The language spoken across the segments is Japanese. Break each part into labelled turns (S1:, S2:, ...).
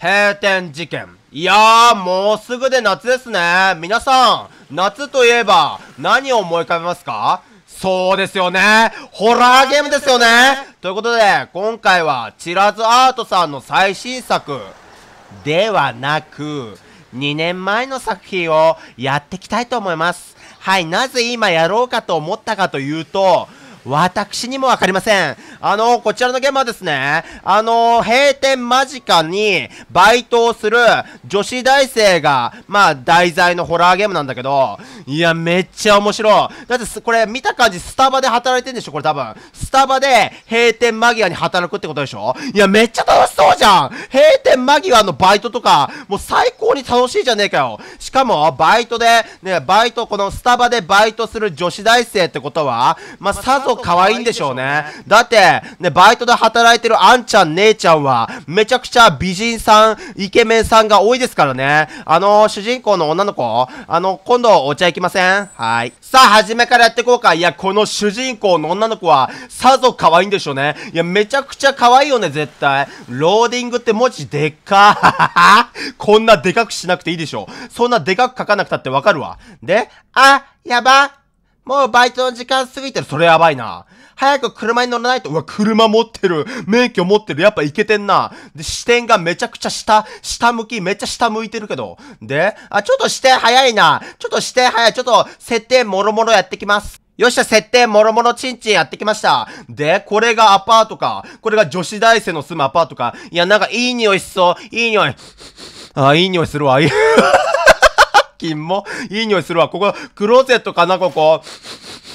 S1: 閉店事件。いやー、もうすぐで夏ですね。皆さん、夏といえば、何を思い浮かべますかそうですよね。ホラーゲームですよね。ということで、今回は、チラズアートさんの最新作、ではなく、2年前の作品をやっていきたいと思います。はい、なぜ今やろうかと思ったかというと、私にもわかりません。あの、こちらのゲームはですね、あの、閉店間近にバイトをする女子大生が、まあ、題材のホラーゲームなんだけど、いや、めっちゃ面白い。だってこれ見た感じスタバで働いてんでしょこれ多分。スタバで閉店間際に働くってことでしょいや、めっちゃ楽しそうじゃん閉店間際のバイトとか、もう最高に楽しいじゃねえかよ。しかも、バイトで、ね、バイト、このスタバでバイトする女子大生ってことは、まあ、さぞ可愛いんでしょうね。だって、ね、バイトで働いてるあんちゃん、姉ちゃんは、めちゃくちゃ美人さん、イケメンさんが多いですからね。あの主人公の女の子、あの、今度お茶行きませんはい。さあ、初めからやっていこうか。いや、この主人公の女の子は、さぞ可愛いんでしょうね。いや、めちゃくちゃ可愛いよね、絶対。ローディングって文字でっか。こんなでかくしなくていいでしょ。そんなでかく書かなくたってわかるわ。で、あ、やば、もうバイトの時間過ぎてる。それやばいな。早く車に乗らないと。うわ、車持ってる。免許持ってる。やっぱいけてんな。で、視点がめちゃくちゃ下、下向き、めっちゃ下向いてるけど。で、あ、ちょっと視点早いな。ちょっと視点早い。ちょっと設定もろもろやってきます。よっしゃ、設定、もろもろちんちんやってきました。で、これがアパートか。これが女子大生の住むアパートか。いや、なんかいい匂いしそう。いい匂い。あ、いい匂いするわ。いい菌も、いい匂いするわ。ここ、クローゼットかな、ここ。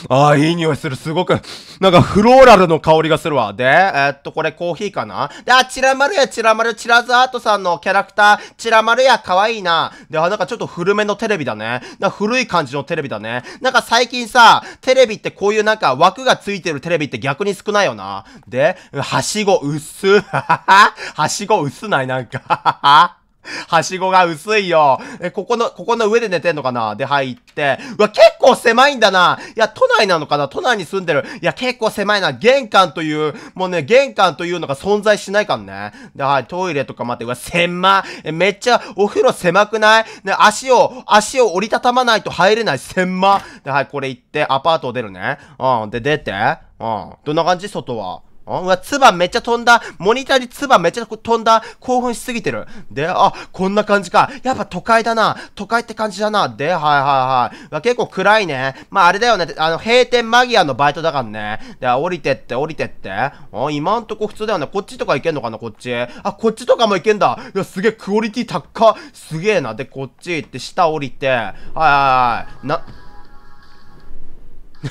S1: ああ、いい匂いする。すごく、なんかフローラルの香りがするわ。で、えー、っと、これコーヒーかなで、あ、ちらまるや、ちらまる、ラらアートさんのキャラクター、チラまるや、かわいいな。で、あ、なんかちょっと古めのテレビだね。な、古い感じのテレビだね。なんか最近さ、テレビってこういうなんか枠がついてるテレビって逆に少ないよな。で、はしご、薄。ははは。はしご、薄ない、なんか。ははは。はしごが薄いよ。え、ここの、ここの上で寝てんのかなで入って。うわ、結構狭いんだな。いや、都内なのかな都内に住んでる。いや、結構狭いな。玄関という、もうね、玄関というのが存在しないからね。で、はい、トイレとか待って、うわ、狭え、めっちゃ、お風呂狭くないね、足を、足を折りたたまないと入れない。狭で、はい、これ行って、アパートを出るね。うん、で、出て。うん。どんな感じ外は。うわ、ツバめっちゃ飛んだ。モニターにツバめっちゃ飛んだ。興奮しすぎてる。で、あ、こんな感じか。やっぱ都会だな。都会って感じだな。で、はいはいはい。わ結構暗いね。まあ、あれだよね。あの、閉店間際のバイトだからね。で、降りてって降りてって。あ、今んとこ普通だよね。こっちとか行けんのかな、こっち。あ、こっちとかも行けんだ。いや、すげえ、クオリティ高っ。すげえな。で、こっち行って、下降りて。はいはいはい。な、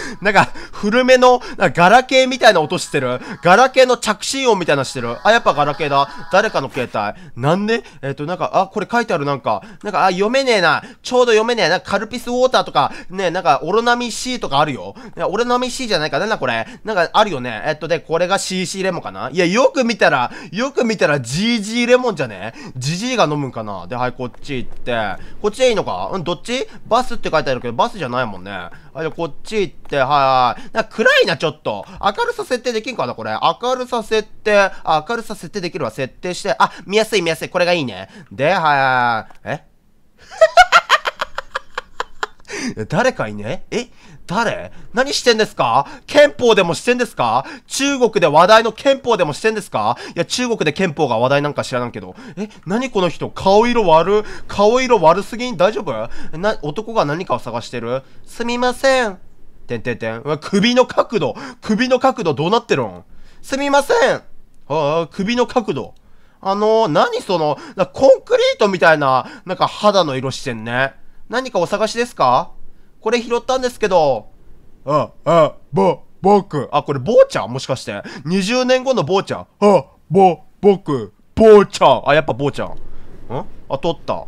S1: なんか、古めの、ガラケーみたいな音してる。ガラケーの着信音みたいなしてる。あ、やっぱガラケーだ。誰かの携帯。なんでえっ、ー、と、なんか、あ、これ書いてあるなんか。なんか、あ、読めねえな。ちょうど読めねえな。カルピスウォーターとか、ね、なんか、オロナミ C とかあるよ。オロナミ C じゃないか。なんだこれ。なんか、あるよね。えっ、ー、と、で、これが CC レモンかないや、よく見たら、よく見たら GG レモンじゃねジ g イが飲むんかなで、はい、こっち行って。こっちでいいのかうん、どっちバスって書いてあるけど、バスじゃないもんね。あ、じゃこっち行って。て、はい。な暗いな、ちょっと。明るさ設定できんかな、これ。明るさ設定、明るさ設定できるわ。設定して、あ、見やすい見やすい。これがいいね。で、はい。え 誰かいねえ誰何してんですか憲法でもしてんですか中国で話題の憲法でもしてんですかいや、中国で憲法が話題なんか知らんけど。え何この人顔色悪顔色悪すぎん大丈夫な、男が何かを探してるすみません。てんてんてん。首の角度首の角度どうなってるんすみませんああ、首の角度。あのー、何その、コンクリートみたいな、なんか肌の色してんね。何かお探しですかこれ拾ったんですけど。あ、あ、ぼ、ぼく。あ、これ、ぼーちゃんもしかして。20年後のぼーちゃん。あ、ぼ、ぼく、ぼーちゃん。あ、やっぱぼーちゃん。んあ、取った。ん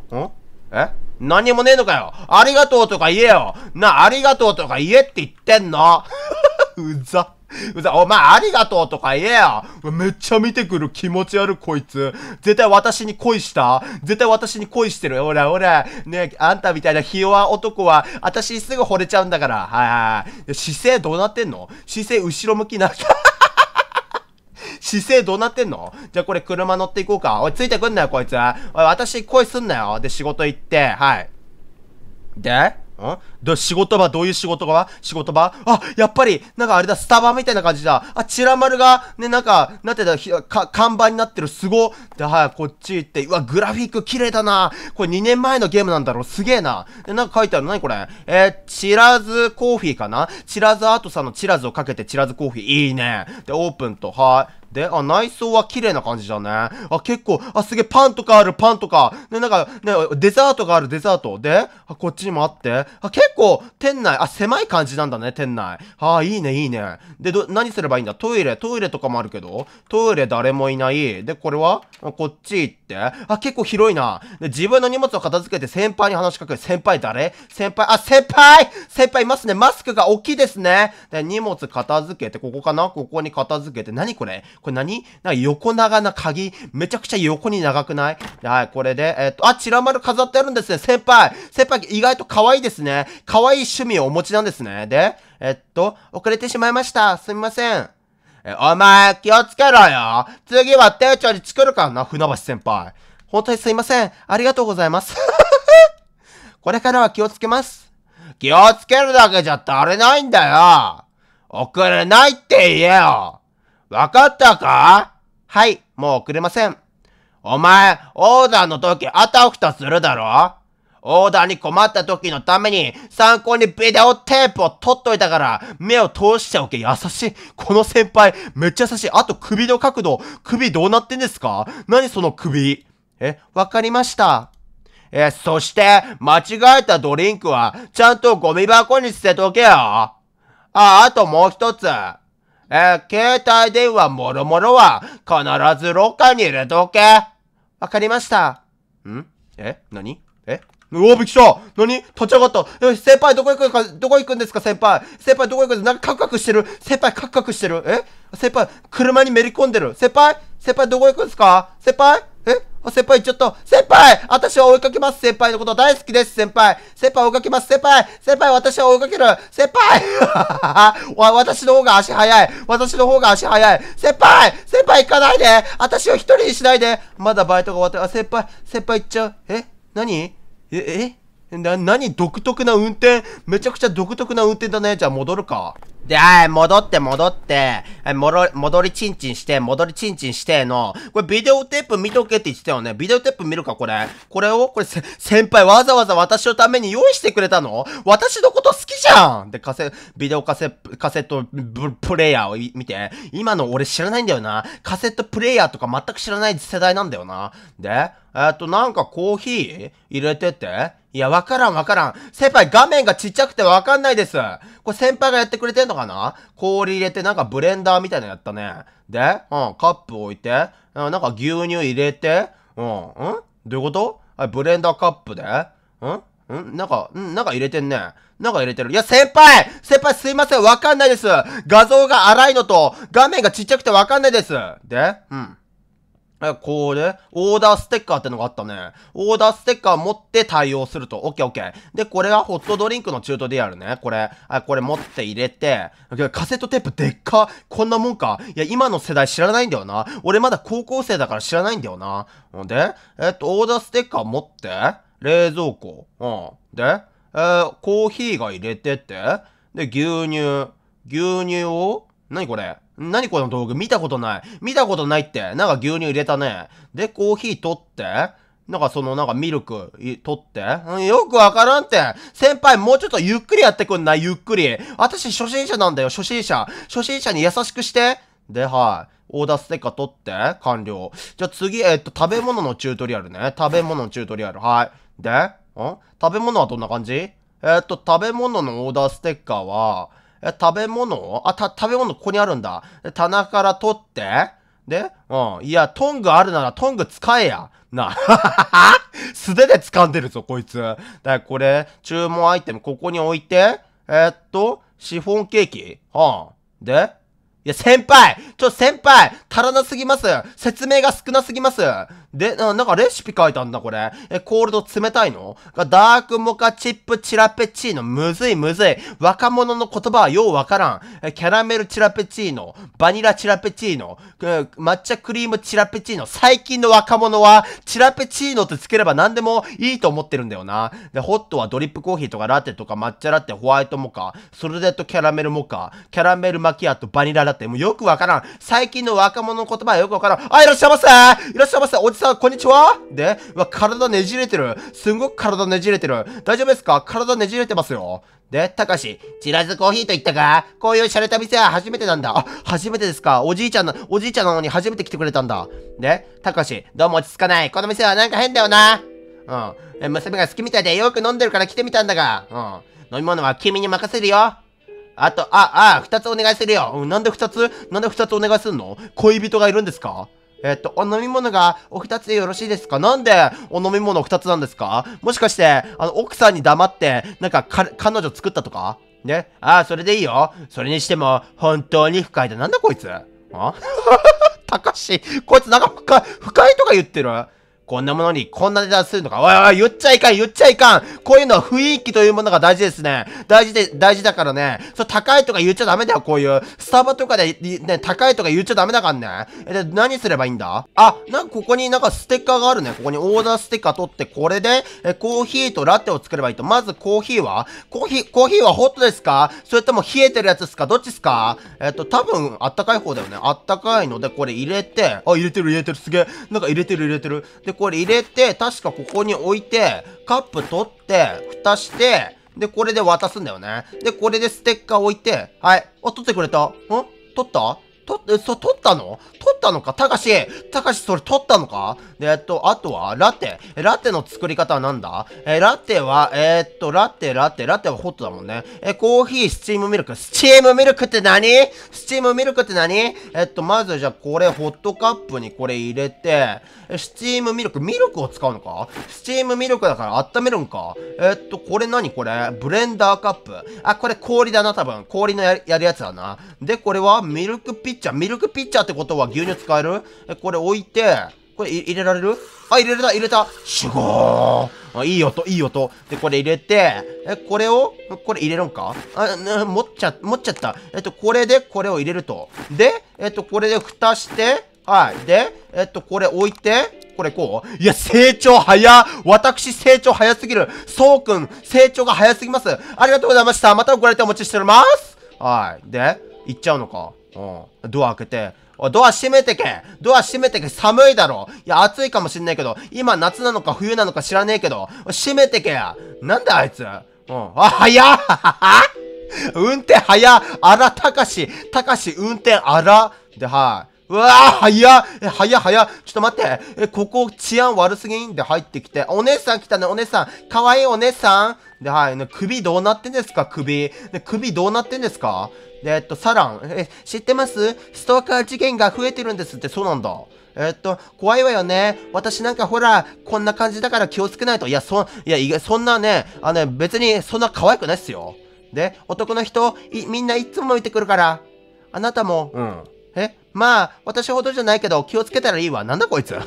S1: え何にもねえのかよありがとうとか言えよな、ありがとうとか言えって言ってんの うざ。うざ、お前ありがとうとか言えよめっちゃ見てくる気持ち悪いこいつ。絶対私に恋した絶対私に恋してる。ほらほら、ねあんたみたいなひ弱男は、私すぐ惚れちゃうんだから。はいはい。姿勢どうなってんの姿勢後ろ向きな。姿勢どうなってんのじゃあこれ車乗っていこうか。おい、ついてくんなよ、こいつ。おい、私恋すんなよ。で、仕事行って、はい。でんど、仕事場、どういう仕事場仕事場あ、やっぱり、なんかあれだ、スタバみたいな感じだ。あ、チラ丸が、ね、なんか、なってた、か、看板になってる、すご。で、はい、こっち行って、うわ、グラフィック綺麗だな。これ2年前のゲームなんだろう、すげえな。で、なんか書いてある、なにこれえー、チラズコーヒーかなチラズアートさんのチラズをかけて、チラズコーヒー、いいね。で、オープンと、はい。で、あ、内装は綺麗な感じだね。あ、結構、あ、すげえ、パンとかある、パンとか。で、なんか、ね、デザートがある、デザート。で、あ、こっちにもあって。あ、結構、店内、あ、狭い感じなんだね、店内。あ、いいね、いいね。で、ど、何すればいいんだトイレ、トイレとかもあるけど、トイレ誰もいない。で、これはこっち行って。あ、結構広いな。で、自分の荷物を片付けて先輩に話しかける。先輩誰先輩、あ、先輩先輩いますね。マスクが大きいですね。で、荷物片付けて、ここかなここに片付けて。何これこれ何なんか横長な鍵、めちゃくちゃ横に長くないはい、これで、えっと、あ、ちら丸飾ってあるんですね。先輩先輩意外と可愛いですね。可愛い趣味をお持ちなんですね。で、えっと、遅れてしまいました。すみません。え、お前、気をつけろよ。次は店長に作るからな、船橋先輩。本当にすいません。ありがとうございます。これからは気をつけます。気をつけるだけじゃ足りないんだよ。遅れないって言えよ。わかったかはい、もう送れません。お前、オーダーの時あたふたするだろオーダーに困った時のために参考にビデオテープを取っといたから目を通しておけ優しい。この先輩めっちゃ優しい。あと首の角度。首どうなってんですか何その首え、わかりました。え、そして間違えたドリンクはちゃんとゴミ箱に捨てとけよ。あ、あともう一つ。えー、携帯電話もろもろは必ずロッカーに入れとけ。わかりました。んえ何えうお、びきくりした何立ち上がった先輩どこ行くか、どこ行くんですか先輩先輩どこ行くんですなんかカクカクしてる先輩カクカクしてるえ先輩車にめり込んでる先輩先輩どこ行くんですか先輩あ、先輩行っちゃった。先輩私は追いかけます先輩のこと大好きです先輩先輩追いかけます先輩先輩私は追いかける先輩 わ、私の方が足早い私の方が足早い先輩先輩行かないで私を一人にしないでまだバイトが終わって、あ、先輩先輩行っちゃうえ何え、えな、何独特な運転めちゃくちゃ独特な運転だね。じゃあ戻るか。で、はい、戻って戻って、は戻りちんちんして、戻りちんちんしての、これビデオテープ見とけって言ってたよね。ビデオテープ見るか、これ。これをこれせ、先輩わざわざ私のために用意してくれたの私のこと好きじゃんで、カセ、ビデオカセ、カセットプレイヤーを見て。今の俺知らないんだよな。カセットプレイヤーとか全く知らない世代なんだよな。で、えっと、なんかコーヒー入れてていや、わからんわからん。先輩画面がちっちゃくてわかんないです。これ先輩がやってくれてんのかかな、氷入れてなんかブレンダーみたいなのやったね。で、うん、カップ置いて、うん、なんか牛乳入れて、うん、んどういうことあ、ブレンダーカップでんんなんか、んなんか入れてんね。なんか入れてる。いや、先輩先輩すいません、わかんないです。画像が荒いのと、画面がちっちゃくてわかんないです。でうん。え、これ、オーダーステッカーってのがあったね。オーダーステッカー持って対応すると。オッケーオッケー。で、これはホットドリンクの中途でやるね。これ、あ、これ持って入れて。カセットテープでっか。こんなもんか。いや、今の世代知らないんだよな。俺まだ高校生だから知らないんだよな。んで、えっと、オーダーステッカー持って、冷蔵庫。うん。で、えー、コーヒーが入れてって、で、牛乳。牛乳を何これ何この道具見たことない。見たことないって。なんか牛乳入れたね。で、コーヒー取って、なんかそのなんかミルク取って、うん、よくわからんって。先輩もうちょっとゆっくりやってくんないゆっくり。私初心者なんだよ、初心者。初心者に優しくして。で、はい。オーダーステッカー取って、完了。じゃあ次、えっと、食べ物のチュートリアルね。食べ物のチュートリアル。はい。で、ん食べ物はどんな感じえっと、食べ物のオーダーステッカーは、食べ物あ、た、食べ物ここにあるんだ。棚から取って、で、うん。いや、トングあるならトング使えや。な、素手で掴んでるぞ、こいつ。だからこれ、注文アイテムここに置いて、えー、っと、シフォンケーキ。うん。で、いや、先輩ちょ、先輩足らなすぎます説明が少なすぎますで、なんかレシピ書いたんだ、これ。え、コールド冷たいのダークモカチップチラペチーノ。むずいむずい。若者の言葉はようわからん。え、キャラメルチラペチーノ。バニラチラペチーノ。抹茶クリームチラペチーノ。最近の若者は、チラペチーノってつければ何でもいいと思ってるんだよな。で、ホットはドリップコーヒーとかラテとか抹茶ラテ、ホワイトモカ、ソルデットキャラメルモカ、キャラメルマキアとバニララテ。もうよくわからん。最近の若者の言葉はよくわからん。あ、いらっしゃいませいらっしゃいませおじさん、こんにちはで、うわ、体ねじれてる。すんごく体ねじれてる。大丈夫ですか体ねじれてますよ。で、たかし、チラズコーヒーと言ったかこういう洒落た店は初めてなんだ。あ、初めてですかおじいちゃんの、おじいちゃんなのに初めて来てくれたんだ。で、たかし、どうも落ち着かない。この店はなんか変だよな。うん。娘が好きみたいでよく飲んでるから来てみたんだが。うん。飲み物は君に任せるよ。あと、あ、あ、二つお願いするよ。うん、なんで二つなんで二つお願いすんの恋人がいるんですかえっと、お飲み物がお二つでよろしいですかなんでお飲み物二つなんですかもしかして、あの、奥さんに黙って、なんか彼女作ったとかねああ、それでいいよ。それにしても、本当に不快だ。なんだこいつあ たかし、こいつなんか不快、不快とか言ってるこんなものにこんな値段するのか。おいおい、言っちゃいかん、言っちゃいかん。こういうのは雰囲気というものが大事ですね。大事で、大事だからね。そう、高いとか言っちゃダメだよ、こういう。スタバとかで、ね、高いとか言っちゃダメだからね。え、で、何すればいいんだあ、なんかここになんかステッカーがあるね。ここにオーダーステッカー取って、これで、え、コーヒーとラテを作ればいいと。まずコーヒーはコーヒー、コーヒーはホットですかそれとも冷えてるやつですかどっちですかえっと、多分、あったかい方だよね。あったかいので、これ入れて、あ、入れてる入れてる、すげえ。なんか入れてる入れてる。で、これ入れて、確かここに置いて、カップ取って、蓋して、で、これで渡すんだよね。で、これでステッカー置いて、はい。あ、取ってくれたん取ったと、そ、取ったの取ったのかたかし、たかしそれ取ったのかで、えっと、あとは、ラテ。ラテの作り方は何だえ、ラテは、えー、っと、ラテ、ラテ、ラテはホットだもんね。え、コーヒー、スチームミルク。スチームミルクって何スチームミルクって何えっと、まずじゃあこれ、ホットカップにこれ入れて、スチームミルク、ミルクを使うのかスチームミルクだから温めるんかえっと、これ何これブレンダーカップ。あ、これ氷だな、多分。氷のやるやつだな。で、これはミルクピッッチャー、ミルクピッチャーってことは牛乳使えるえ、これ置いて、これ入れられるあ、入れた、入れた。すごー。あ、いい音、いい音。で、これ入れて、え、これをこれ入れるんかあ、ね、持っちゃ、持っちゃった。えっと、これでこれを入れると。で、えっと、これで蓋して、はい。で、えっと、これ置いて、これこういや、成長早私成長早すぎるそうくん、成長が早すぎますありがとうございましたまたご来店お待ちしておりますはい。で、行っちゃうのかうん。ドア開けて、おドア閉めてけドア閉めてけ寒いだろいや、暑いかもしんないけど、今夏なのか冬なのか知らねえけど、閉めてけなんだあいつうん。あ、早っ 運転早あら、たかし、たかし、運転あらで、はい。うわぁ、早っえ、早っ早ちょっと待ってえ、ここ治安悪すぎんで入ってきて、お姉さん来たね、お姉さんかわいいお姉さんで、はい、ね、首どうなってんですか首。ね、首どうなってんですかで、えっと、サラン。え、知ってますストーカー事件が増えてるんですって、そうなんだ。えっと、怖いわよね。私なんかほら、こんな感じだから気をつけないと。いや、そ、いや、いやそんなね、あの、ね、別にそんな可愛くないっすよ。で、男の人、い、みんないつも見てくるから。あなたも、うん。え、まあ、私ほどじゃないけど、気をつけたらいいわ。なんだこいつ。こ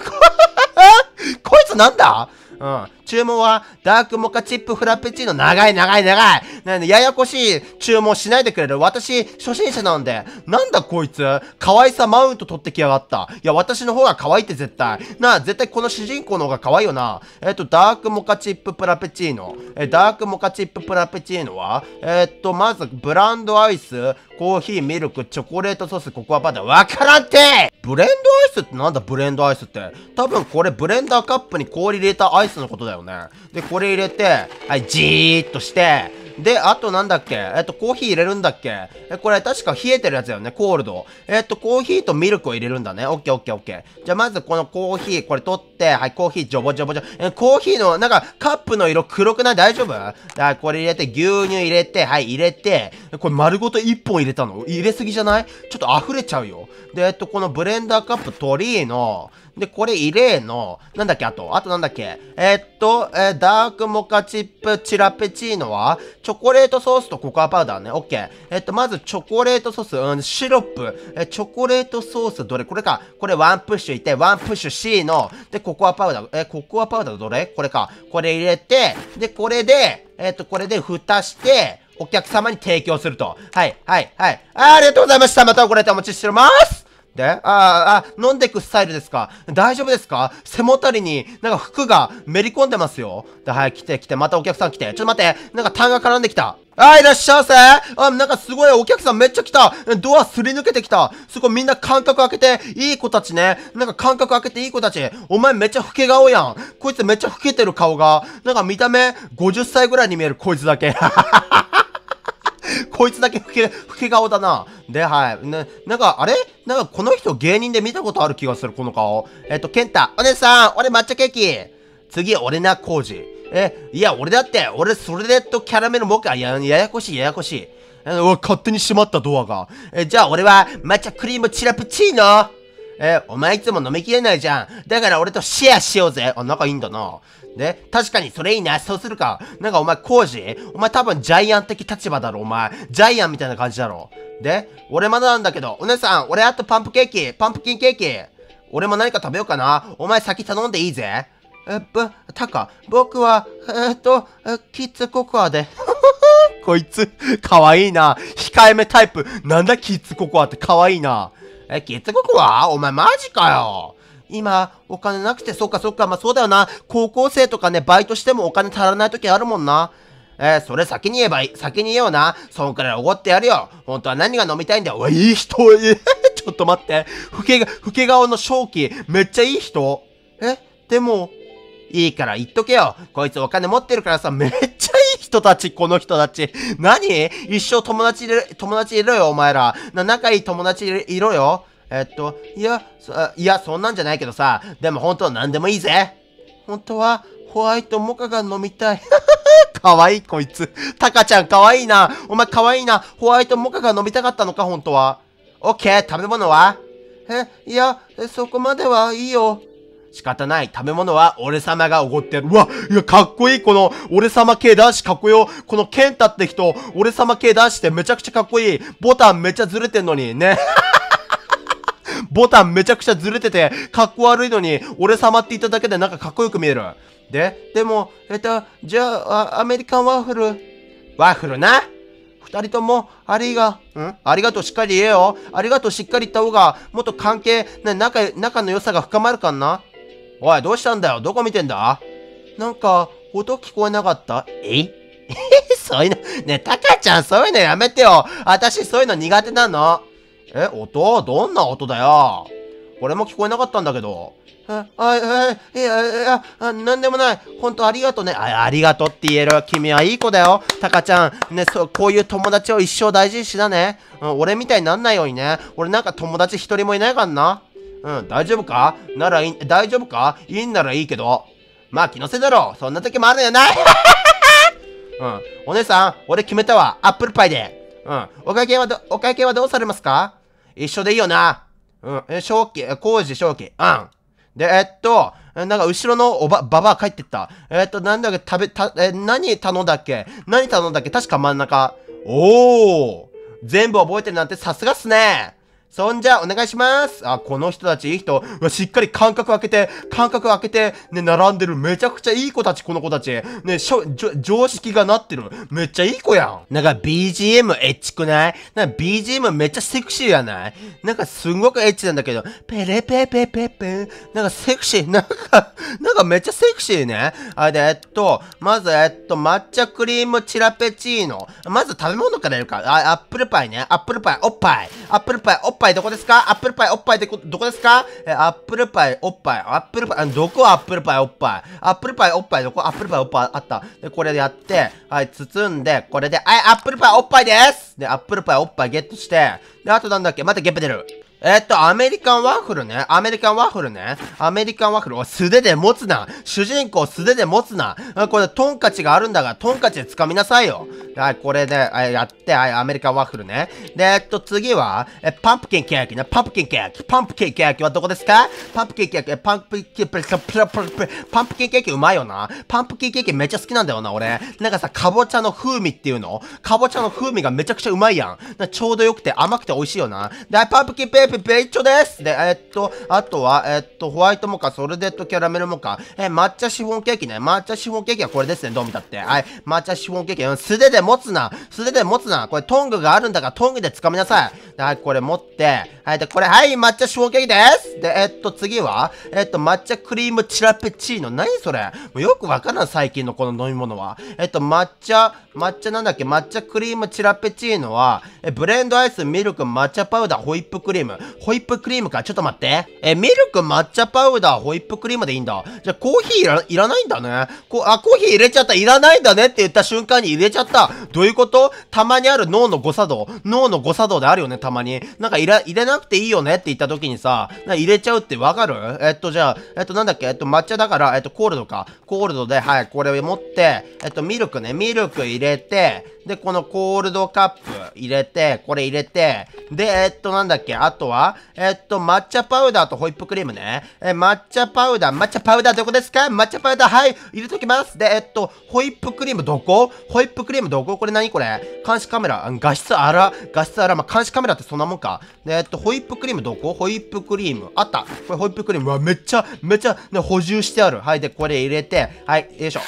S1: いつなんだうん。注文は、ダークモカチップフラペチーノ、長い長い長い。なんで、ややこしい注文しないでくれる。私、初心者なんで。なんだこいつ、可愛さマウント取ってきやがった。いや、私の方が可愛いって絶対。なあ、絶対この主人公の方が可愛いよな。えっと、ダークモカチッププラペチーノ。え、ダークモカチッププラペチーノは、えっと、まず、ブランドアイス、コーヒー、ミルク、チョコレートソース、ココアパウダー。わからんてブレンドアイスってなんだブレンドアイスって。多分これブレンダーカップに氷入れたアイスのことだよよね。で、これ入れて、はい、じーっとして、で、あとなんだっけえっと、コーヒー入れるんだっけえ、これ確か冷えてるやつだよね。コールド。えっと、コーヒーとミルクを入れるんだね。オッケーオッケーオッケー。じゃまずこのコーヒー、これ取って、はい、コーヒージョボジョボジョ。え、コーヒーの、なんか、カップの色黒くない大丈夫あ、これ入れて、牛乳入れて、はい、入れて、これ丸ごと1本入れたの入れすぎじゃないちょっと溢れちゃうよ。で、えっと、このブレンダーカップーの、で、これ入れの、なんだっけあと、あとなんだっけえっと、えー、ダークモカチップチラペチーノはチョコレートソースとココアパウダーね。オッケー。えっと、まずチョコレートソース、うん、シロップ。え、チョコレートソースどれこれか。これワンプッシュいて、ワンプッシュ C の、で、ココアパウダー。え、ココアパウダーどれこれか。これ入れて、で、これで、えっと、これで蓋して、お客様に提供すると。はい、はい、はい。ありがとうございました。またご来店お待ちしております。でああ、飲んでいくスタイルですか大丈夫ですか背もたれに、なんか服がめり込んでますよ。で、はい、来て来て、またお客さん来て。ちょっと待って、なんかタンが絡んできた。あ、いらっしゃいませあ、なんかすごいお客さんめっちゃ来たドアすり抜けてきたすごいみんな間隔開けて、いい子たちね。なんか間隔開けていい子たち。お前めっちゃ老け顔やん。こいつめっちゃ老けてる顔が。なんか見た目50歳ぐらいに見えるこいつだけ。ははは。こいつだけ老け、老け顔だな。で、はい。ね、なんか、あれなんかこの人芸人で見たことある気がする、この顔。えっと、ケンタ、お姉さん、俺抹茶ケーキ。次、俺な、コウジ。え、いや、俺だって、俺、それでとキャラメルモカ、や、ややこしい、ややこしい。うわ、勝手に閉まったドアが。え、じゃあ俺は、抹茶クリームチラプチーノえー、お前いつも飲みきれないじゃん。だから俺とシェアしようぜ。あ、仲いいんだな。で、確かにそれいいな。そうするか。なんかお前、コージお前多分ジャイアン的立場だろ、お前。ジャイアンみたいな感じだろ。で、俺まだなんだけど、お姉さん、俺あとパンプケーキ、パンプキンケーキ。俺も何か食べようかな。お前先頼んでいいぜ。え、ぶ、たか、僕は、えっと、キッズココアで。こいつ、かわいいな。控えめタイプ。なんだキッズココアってかわいいな。え、キッはお前マジかよ。今、お金なくて、そっかそっか、まあそうだよな。高校生とかね、バイトしてもお金足らない時あるもんな。えー、それ先に言えばいい、先に言えよな。そんくらいおごってやるよ。本当は何が飲みたいんだよ。おい、いい人、え ちょっと待って。ふけが、老け顔の正気、めっちゃいい人。え、でも、いいから言っとけよ。こいつお金持ってるからさ、めっちゃいい人たち、この人たち。何一生友達いる、友達いろよ、お前ら。な、仲いい友達いろよ。えっと、いや、いや、そんなんじゃないけどさ。でも本当は何でもいいぜ。本当は、ホワイトモカが飲みたい。かわいい、こいつ。タカちゃん、かわいいな。お前、かわいいな。ホワイトモカが飲みたかったのか、本当は。オッケー、食べ物はえ、いや、そこまではいいよ。仕方ない。食べ物は俺様がおごってる。うわ、いや、かっこいい。この、俺様系男し、かっこよ。このケンタって人、俺様系出してめちゃくちゃかっこいい。ボタンめっちゃずれてんのに、ね。ボタンめちゃくちゃずれてて、かっこ悪いのに、俺様って言っただけでなんかかっこよく見える。で、でも、えっと、じゃあ、アメリカンワッフル。ワッフルな。二人とも、ありが、んありがとうしっかり言えよ。ありがとうしっかり言った方が、もっと関係、ね、仲、仲の良さが深まるかなおい、どうしたんだよどこ見てんだなんか、音聞こえなかったえ そういうの、ねえ、タカちゃん、そういうのやめてよ。私、そういうの苦手なの。え、音どんな音だよ。俺も聞こえなかったんだけど。あ、あ、いや、いや、なんでもない。ほんとありがとうね。あ、ありがとうって言える。君はいい子だよ。タカちゃん。ね、そう、こういう友達を一生大事にしなね。うん、俺みたいになんないようにね。俺なんか友達一人もいないからな。うん、大丈夫かならいい、大丈夫かいいんならいいけど。まあ気のせいだろう。そんな時もあるよな。うん。お姉さん、俺決めたわ。アップルパイで。うん。お会計はど、お会計はどうされますか一緒でいいよな。うん。え、正気、工事正気。うん。で、えっと、なんか後ろのおば、ばば帰ってった。えっと、なんだっけ、食べ、た、え、何頼んだっけ何頼んだっけ確か真ん中。おー全部覚えてるなんてさすがっすねそんじゃ、お願いします。あ、この人たちいい人。うわ、しっかり間隔開けて、間隔開けて、ね、並んでる。めちゃくちゃいい子たち、この子たち。ね、しょ、じょ、常識がなってる。めっちゃいい子やん。なんか BGM エッチくないなんか BGM めっちゃセクシーやないなんかすんごくエッチなんだけど、ペレペペペペなんかセクシー。なんか、なんかめっちゃセクシーね。あれで、えっと、まず、えっと、抹茶クリームチラペチーノ。まず食べ物からやるか。あ、アップルパイね。アップルパイ、おっぱい。アップルパイ、おっぱい。ぱいどこですかアップルパイおっぱいどこですかえアップルパイおっぱい。アップルパイ、どこアップルパイおっぱい。アップルパイおっぱいどこアップルパイおっぱいあった。で、これでやって、はい、包んで、これで、はい、アップルパイおっぱいですで、アップルパイおっぱいゲットして、で、あとなんだっけまたゲップ出る。えっと、アメリカンワッフルね。アメリカンワッフルね。アメリカンワッフル。お素手で持つな。主人公素手で持つな。これ、トンカチがあるんだが、トンカチで掴みなさいよ。はい、これで、はやって、はい、アメリカンワッフルね。で、えっと、次は、え、パンプキンケーキね。パンプキンケーキ。パンプキンケーキはどこですかパンプキンケーキ、パンプキン、ケープパンプキンケーキうまいよな。パンプキンケーキめっちゃ好きなんだよな、俺。なんかさ、かぼちゃの風味っていうのかぼちゃの風味がめちゃくちゃうまいやん。ちょうどよくて甘くて美味しいよな。で、パンプキンペープべいちょですで、えっと、あとは、えっと、ホワイトモカ、ソルデットキャラメルモカ、え、抹茶シフォンケーキね。抹茶シフォンケーキはこれですね、どう見たって。はい。抹茶シフォンケーキ、うん、素手で持つな。素手で持つな。これトングがあるんだから、トングで掴みなさい。はい、これ持って。はい、で、これ、はい、抹茶シフォンケーキです。で、えっと、次は、えっと、抹茶クリームチラペチーノ。何それもうよくわからん、最近のこの飲み物は。えっと、抹茶、抹茶なんだっけ抹茶クリームチラペチーノは、え、ブレンドアイス、ミルク、抹茶パウダー、ホイップクリーム。ホイップクリームか。ちょっと待って。え、ミルク、抹茶パウダー、ホイップクリームでいいんだ。じゃコーヒーいら、いらないんだね。こあ、コーヒー入れちゃった。いらないんだねって言った瞬間に入れちゃった。どういうことたまにある脳の誤作動。脳の誤作動であるよね、たまに。なんかいら、入れなくていいよねって言った時にさ、な入れちゃうってわかるえっと、じゃあ、えっと、なんだっけえっと、抹茶だから、えっと、コールドか。コールドで、はい、これを持って、えっと、ミルクね、ミルク入れて、で、このコールドカップ入れて、これ入れて、で、えっと、なんだっけ、あとは、えっと、抹茶パウダーとホイップクリームね。え、抹茶パウダー、抹茶パウダーどこですか抹茶パウダー、はい、入れときます。で、えっと、ホイップクリームどこホイップクリームどここれ何これ監視カメラ、画質あら、画質あら、まあ、監視カメラってそんなもんか。で、えっと、ホイップクリームどこホイップクリーム、あった。これホイップクリーム、うわ、めっちゃ、めっちゃ、ね、補充してある。はい、で、これ入れて、はい、よいしょ。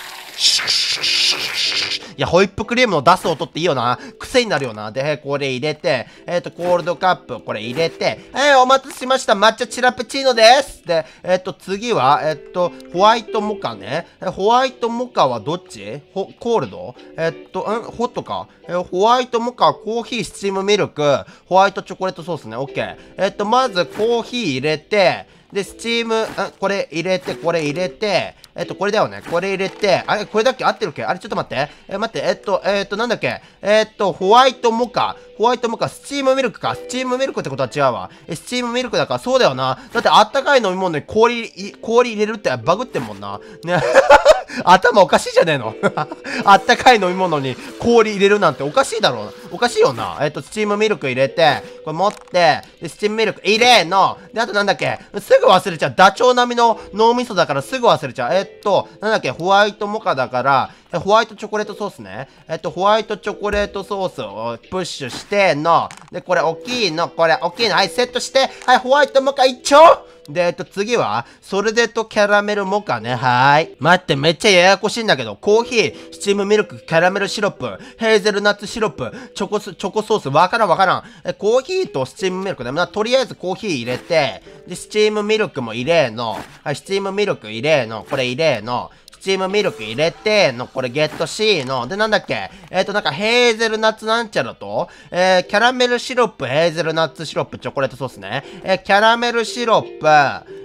S1: いや、ホイップクリームの出す音っていいよな。癖になるよな。で、これ入れて、えっ、ー、と、コールドカップ、これ入れて、えー、お待たせしました。抹茶チラプチーノです。で、えっ、ー、と、次は、えっ、と、ホワイトモカね。ホワイトモカはどっちホ、コールドえっと、んホットか。えホワイトモカ、コーヒー、スチームミルク、ホワイトチョコレートソースね。オッケー。えっと、まず、コーヒー入れて、で、スチーム、あ、これ入れて、これ入れて、えっと、これだよね。これ入れて、あれ、これだっけ合ってるっけあれ、ちょっと待って。え、待って、えっと、えっと、なんだっけえっと、ホワイトモカ。ホワイトモカ、スチームミルクか。スチームミルクってことは違うわ。え、スチームミルクだから、そうだよな。だって、あったかい飲み物に氷、氷入れるってバグってんもんな。ね。頭おかしいじゃねえの あったかい飲み物に氷入れるなんておかしいだろうな。おかしいよな。えっ、ー、と、スチームミルク入れて、これ持って、で、スチームミルク入れの、で、あとなんだっけ、すぐ忘れちゃう。ダチョウ並みの脳みそだからすぐ忘れちゃう。えっ、ー、と、なんだっけ、ホワイトモカだから、えホワイトチョコレートソースね。えっ、ー、と、ホワイトチョコレートソースをプッシュしての、で、これ大きいの、これ大きいの、はい、セットして、はい、ホワイトモカ一丁で、えっと、次は、ソルデとキャラメルモカね。はーい。待って、めっちゃややこしいんだけど、コーヒー、スチームミルク、キャラメルシロップ、ヘーゼルナッツシロップ、チョコス、チョコソース、わからんわからん。え、コーヒーとスチームミルクね。まあ、とりあえずコーヒー入れて、で、スチームミルクも入れーの、はい、スチームミルク入れーの、これ入れーの、チームミルク入れて、の、これゲット C の、で、なんだっけえっ、ー、と、なんか、ヘーゼルナッツなんちゃらと、えー、キャラメルシロップ、ヘーゼルナッツシロップ、チョコレートソースね。えー、キャラメルシロップ、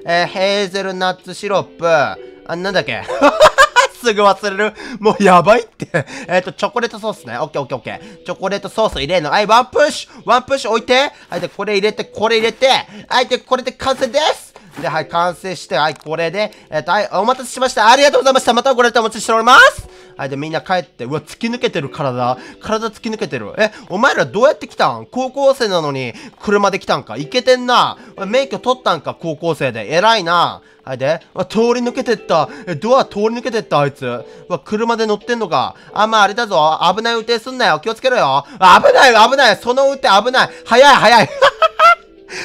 S1: えー、ヘーゼルナッツシロップ、あ、なんだっけ すぐ忘れる。もうやばいってえっと、チョコレートソースね。オッケーオッケーオッケー。チョコレートソース入れんの。はい、ワンプッシュワンプッシュ置いてはい、で、これ入れて、これ入れてはい、で、これで完成ですで、はい、完成して、はい、これで、えっ、ー、と、はい、お待たせしました。ありがとうございました。またご来店お待ちしております。はい、で、みんな帰って、うわ、突き抜けてる体。体突き抜けてる。え、お前らどうやって来たん高校生なのに、車で来たんか。いけてんな。免許取ったんか、高校生で。偉いな。はい、で、通り抜けてった。え、ドア通り抜けてった、あいつ。わ、車で乗ってんのか。あ、まあ、あれだぞ。危ない運転すんなよ。気をつけろよ。危ない危ないその運転危ない早い早い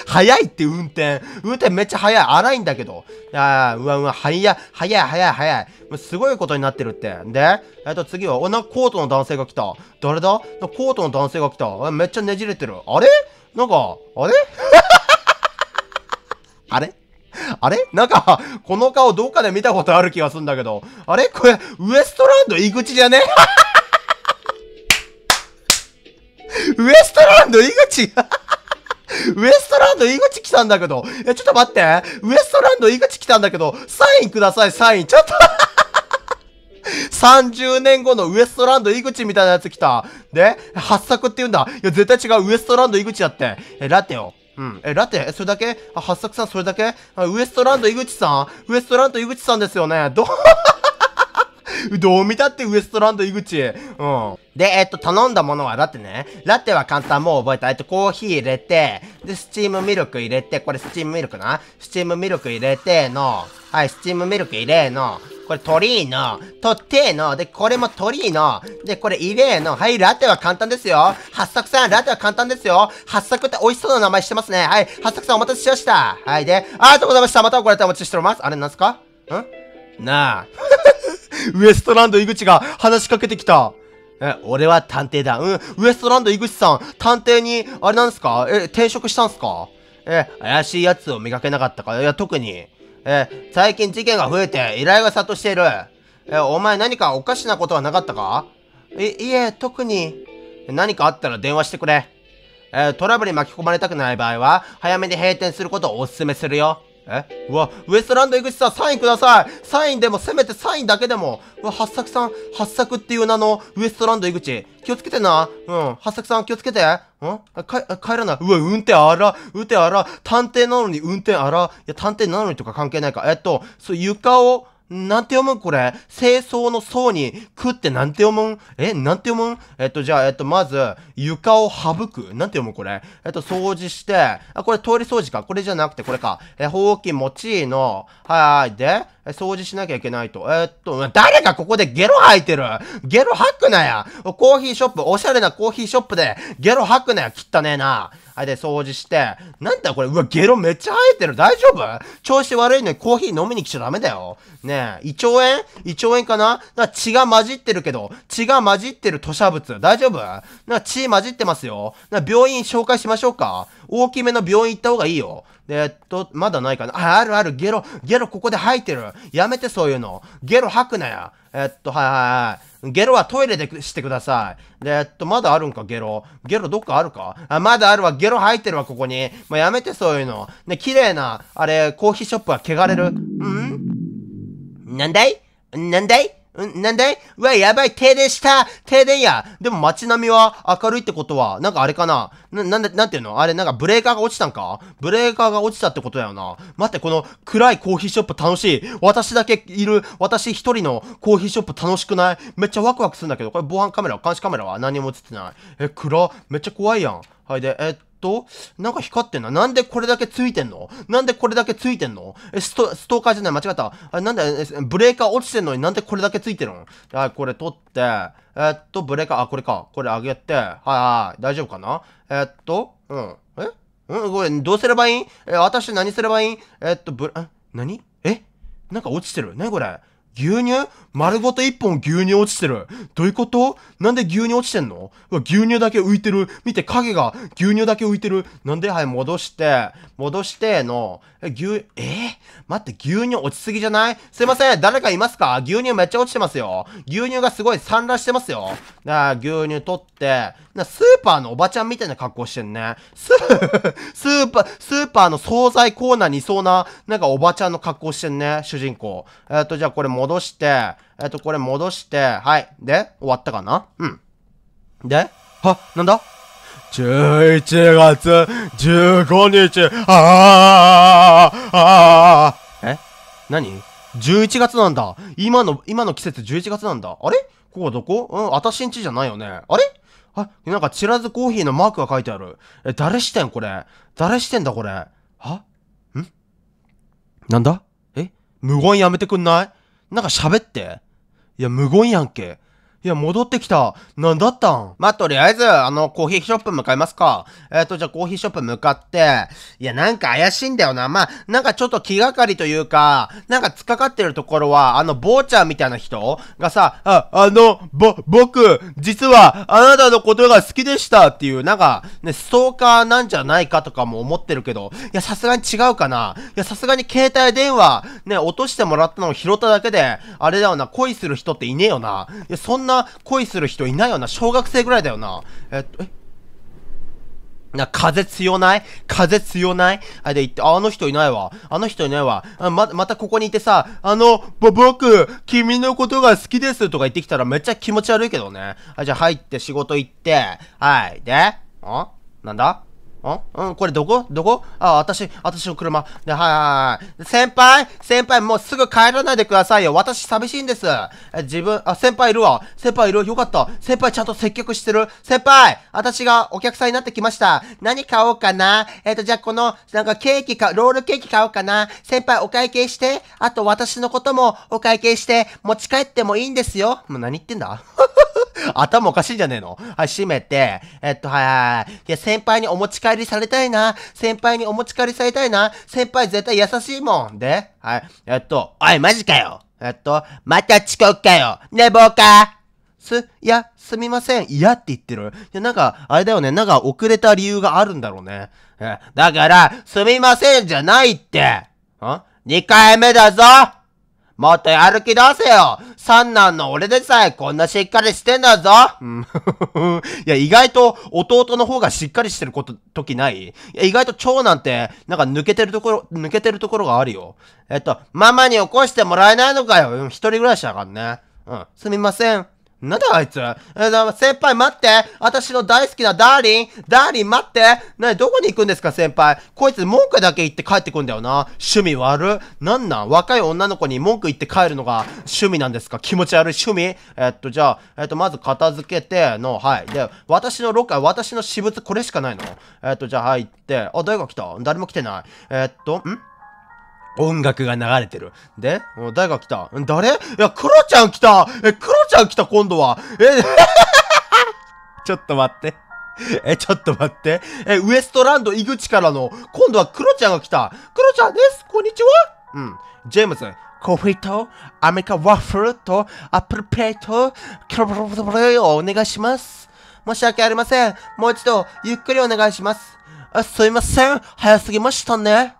S1: 早いって運転。運転めっちゃ早い。荒いんだけど。ああ、うわうわ、早い、早い、早い、早い。もうすごいことになってるって。で、えっと次は、お、なんかコートの男性が来た。誰だコートの男性が来た。めっちゃねじれてる。あれなんか、あれ あれあれなんか、この顔どっかで見たことある気がするんだけど。あれこれ、ウエストランド井口じゃね ウエストランド井口 ウエストランド井口来たんだけど。え、ちょっと待って。ウエストランド井口来たんだけど、サインください、サイン。ちょっと30 年後のウエストランド井口みたいなやつ来た。で、発作って言うんだ。いや、絶対違う。ウエストランド井口だって。え、ラテよ。うん。え、ラテそれだけあ、八作さんそれだけあウエストランド井口さんウエストランド井口さんですよね。どう どう見たってウエストランド井口。うん。で、えっと、頼んだものは、だってね、ラテは簡単もう覚えた。えっと、コーヒー入れて、で、スチームミルク入れて、これスチームミルクな。スチームミルク入れての、はい、スチームミルク入れの、これトリーの、取っての、で、これもトリーの、で、これ入れの、はい、ラテは簡単ですよ。八作さん、ラテは簡単ですよ。八作って美味しそうな名前してますね。はい、八作さんお待たせしました。はい、で、ありがとうございました。またこれお待ちしております。あれ、なんすかんなあ。ウエストランド井口が話しかけてきた。え、俺は探偵だ。うん、ウエストランド井口さん、探偵に、あれなんですかえ、転職したんすかえ、怪しい奴を見かけなかったかいや、特に。え、最近事件が増えて依頼が殺到している。え、お前何かおかしなことはなかったかい、いえ、特に。何かあったら電話してくれ。え、トラブルに巻き込まれたくない場合は、早めに閉店することをお勧めするよ。えうわ、ウエストランド井口さん、サインくださいサインでも、せめてサインだけでも。うわ、八作さん、八作っていう名のウエストランド井口。気をつけてな。うん。八作さん、気をつけて。んか、帰らない。うわ、運転あら、運転あら、探偵なのに運転あら。いや、探偵なのにとか関係ないか。えっと、そう、床を、なんて読むこれ。清掃の層に、くってなんて読むんえ、なんて読むんえっと、じゃあ、えっと、まず、床を省く。なんて読むこれ。えっと、掃除して、あ、これ通り掃除か。これじゃなくて、これか。え、ほうき持ちいの。はい、で、掃除しなきゃいけないと。えっと、誰がここでゲロ吐いてるゲロ吐くなやコーヒーショップ、おしゃれなコーヒーショップでゲロ吐くなや汚ねえな。あれで掃除して、なんだこれ、うわ、ゲロめっちゃ生えてる。大丈夫調子悪いのにコーヒー飲みに来ちゃダメだよ。ねえ、胃腸炎胃腸炎かな血が混じってるけど、血が混じってる吐砂物。大丈夫な血混じってますよ。な病院紹介しましょうか。大きめの病院行った方がいいよ。で、えっと、まだないかなあ、あるある、ゲロ、ゲロここで吐いてる。やめてそういうの。ゲロ吐くなや。えっと、はいはいはい。ゲロはトイレでしてください。で、えっと、まだあるんか、ゲロ。ゲロどっかあるかあ、まだあるわ。ゲロ入ってるわ、ここに。もうやめて、そういうの。ね、綺麗な、あれ、コーヒーショップは汚れる。うんなんだいなんだいん、なんだいうわ、やばい、停電した停電やでも街並みは明るいってことは、なんかあれかなな、なんで、なんていうのあれ、なんかブレーカーが落ちたんかブレーカーが落ちたってことだよな。待って、この暗いコーヒーショップ楽しい。私だけいる、私一人のコーヒーショップ楽しくないめっちゃワクワクするんだけど、これ防犯カメラ、監視カメラは何も映ってない。え、暗、めっちゃ怖いやん。はい、で、えっと、と、なんか光ってんな。なんでこれだけついてんのなんでこれだけついてんのえ、スト、ストーカーじゃない、間違った。あなんで、ブレーカー落ちてんのになんでこれだけついてるのはい、これ取って、えー、っと、ブレーカー、あ、これか。これ上げて、はいはい、大丈夫かなえー、っと、うん。えうん、これ、どうすればいいえー、私何すればいいえっと、ぶ、え、何えなんか落ちてる。何これ牛乳丸ごと一本牛乳落ちてる。どういうことなんで牛乳落ちてんの牛乳だけ浮いてる。見て、影が牛乳だけ浮いてる。なんではい、戻して、戻しての、牛、えー、待って、牛乳落ちすぎじゃないすいません、誰かいますか牛乳めっちゃ落ちてますよ。牛乳がすごい散乱してますよ。な牛乳取って、な、スーパーのおばちゃんみたいな格好してんね。スー、スーパー、スーパーの惣菜コーナーにいそうな、なんかおばちゃんの格好してんね、主人公。えっ、ー、と、じゃあこれ戻して、えっ、ー、と、これ戻して、はい。で、終わったかなうん。で、は、なんだ11月15日、あああ あえ何 ?11 月なんだ。今の、今の季節11月なんだ。あれここどこうん、あたしんちじゃないよね。あれあ、なんかチラズコーヒーのマークが書いてある。え、誰してんこれ。誰してんだこれ。はんなんだえ無言やめてくんないなんか喋って。いや、無言やんけ。いや、戻ってきた。なんだったんまあ、とりあえず、あの、コーヒーショップ向かいますか。えっ、ー、と、じゃあコーヒーショップ向かって、いや、なんか怪しいんだよな。まあ、なんかちょっと気がかりというか、なんか突っかかってるところは、あの、坊ちゃんみたいな人がさ、あ、あの、ぼ、僕、実は、あなたのことが好きでしたっていう、なんか、ね、ストーカーなんじゃないかとかも思ってるけど、いや、さすがに違うかな。いや、さすがに携帯電話、ね、落としてもらったのを拾っただけで、あれだよな、恋する人っていねえよな。いや、そんなな恋する人いないよな。小学生ぐらいだよな。えっと、えな、風強ない風強ないあ、で言って、あ、あの人いないわ。あの人いないわ。あま、またここにいてさ、あの、ぼ、僕、君のことが好きですとか言ってきたらめっちゃ気持ち悪いけどね。あ、じゃあ入って仕事行って、はい。で、んなんだんうんこれどこどこあ、私、私の車。で、はい。先輩先輩、もうすぐ帰らないでくださいよ。私寂しいんです。え、自分、あ、先輩いるわ。先輩いる。よかった。先輩ちゃんと接客してる。先輩私がお客さんになってきました。何買おうかなえっ、ー、と、じゃあこの、なんかケーキか、ロールケーキ買おうかな先輩お会計して。あと私のこともお会計して、持ち帰ってもいいんですよ。もう何言ってんだ 頭おかしいんじゃねえのはい、閉めて、えっと、はいはい。いや、先輩にお持ち帰りされたいな。先輩にお持ち帰りされたいな。先輩絶対優しいもん。で、はい。えっと、おい、マジかよ。えっと、また遅刻かよ。寝坊かす、いや、すみません。嫌って言ってる。いや、なんか、あれだよね。なんか遅れた理由があるんだろうね。え、だから、すみませんじゃないって。ん ?2 回目だぞもっとやる気出せよ三男の俺でさえこんなしっかりしてんだぞ いや、意外と弟の方がしっかりしてること、時ないいや、意外と長男って、なんか抜けてるところ、抜けてるところがあるよ。えっと、ママに起こしてもらえないのかよ一人暮らしだからね。うん、すみません。なんだあいつ先輩待って私の大好きなダーリンダーリン待ってなに、どこに行くんですか先輩こいつ文句だけ言って帰ってくんだよな。趣味悪なんなん若い女の子に文句言って帰るのが趣味なんですか気持ち悪い趣味えっと、じゃあ、えっと、まず片付けての、はい。で、私のロッカー、私の私物これしかないのえっと、じゃあ入って、あ、誰が来た誰も来てない。えっと、ん音楽が流れてる。で、誰が来た誰いや、クロちゃん来たえ、クロちゃん来た今度はえ、ちょっと待って。え、ちょっと待って。え、ウエストランド井口からの、今度はクロちゃんが来た。クロちゃんです。こんにちは。うん。ジェームズ、コーヒーと、アメリカワッフルと、アップルレート、キロブロブロブロをお願いします。申し訳ありません。もう一度、ゆっくりお願いします。あ、すいません。早すぎましたね。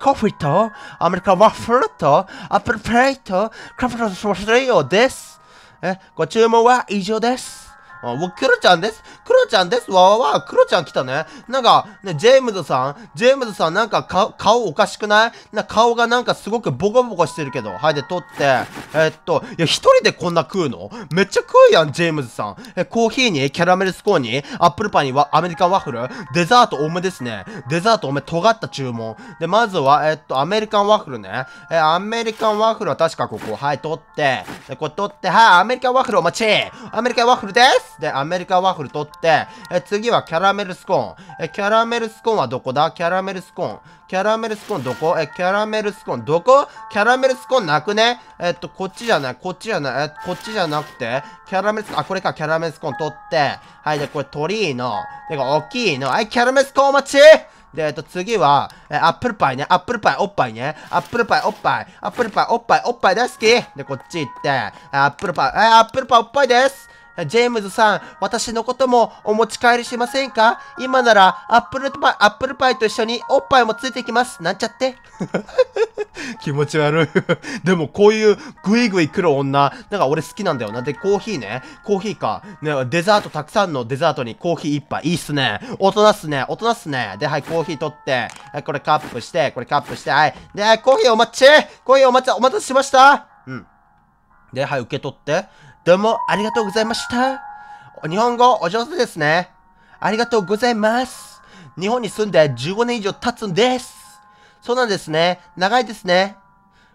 S1: コーヒーと、アメリカワッフルと、アップルプレイと、クラフトソースリオです。え、ご注文は以上です。ウッキルちゃんです。クロちゃんですわわわ、クロちゃん来たね。なんか、ね、ジェームズさん、ジェームズさんなんか顔おかしくないな、顔がなんかすごくボコボコしてるけど。はい、で、取って、えっと、いや、一人でこんな食うのめっちゃ食うやん、ジェームズさん。え、コーヒーに、キャラメルスコーンに、アップルパイにはアメリカンワッフル、デザート多めですね。デザート多め、尖った注文。で、まずは、えっと、アメリカンワッフルね。えアメリカンワッフルは確かここ、はい、取って、で、これ取って、はい、アメリカンワッフルお待ちアメリカンワッフルですで、アメリカンワッフル取って、って、え次はキャラメルスコーン。えキャラメルスコーンはどこだキャラメルスコーン。キャラメルスコーンどこえキャラメルスコーンどこキャラメルスコーンなくねえっと、こっちじゃない、こっちじゃない、えこっちじゃなくて、キャラメルスコーン、あ、これか、キャラメルスコーン取って、はい、で、これ鳥居の、てか、大きいの、はい、キャラメルスコーンお待ちで、えっと、次は、えアップルパイね。アップルパイ、おっぱいね。アップルパイ、おっぱい。アップルパイ、おっぱい、おっぱい大好きで、こっち行って、アップルパイ、えアップルパイ、おっぱいですジェームズさん、私のこともお持ち帰りしませんか今ならアップルパイ、アップルパイと一緒におっぱいもついてきます。なんちゃって。気持ち悪いでもこういうグイグイ来る女、なんか俺好きなんだよな。で、コーヒーね。コーヒーか。ね、デザートたくさんのデザートにコーヒー一杯。いいっすね。大人っすね。大人っすね。で、はい、コーヒー取って。はい、これカップして。これカップして。はい。で、コーヒーお待ちコーヒーお待ち、お待たせしましたうん。で、はい、受け取って。どうもありがとうございました。日本語お上手ですね。ありがとうございます。日本に住んで15年以上経つんです。そうなんですね。長いですね。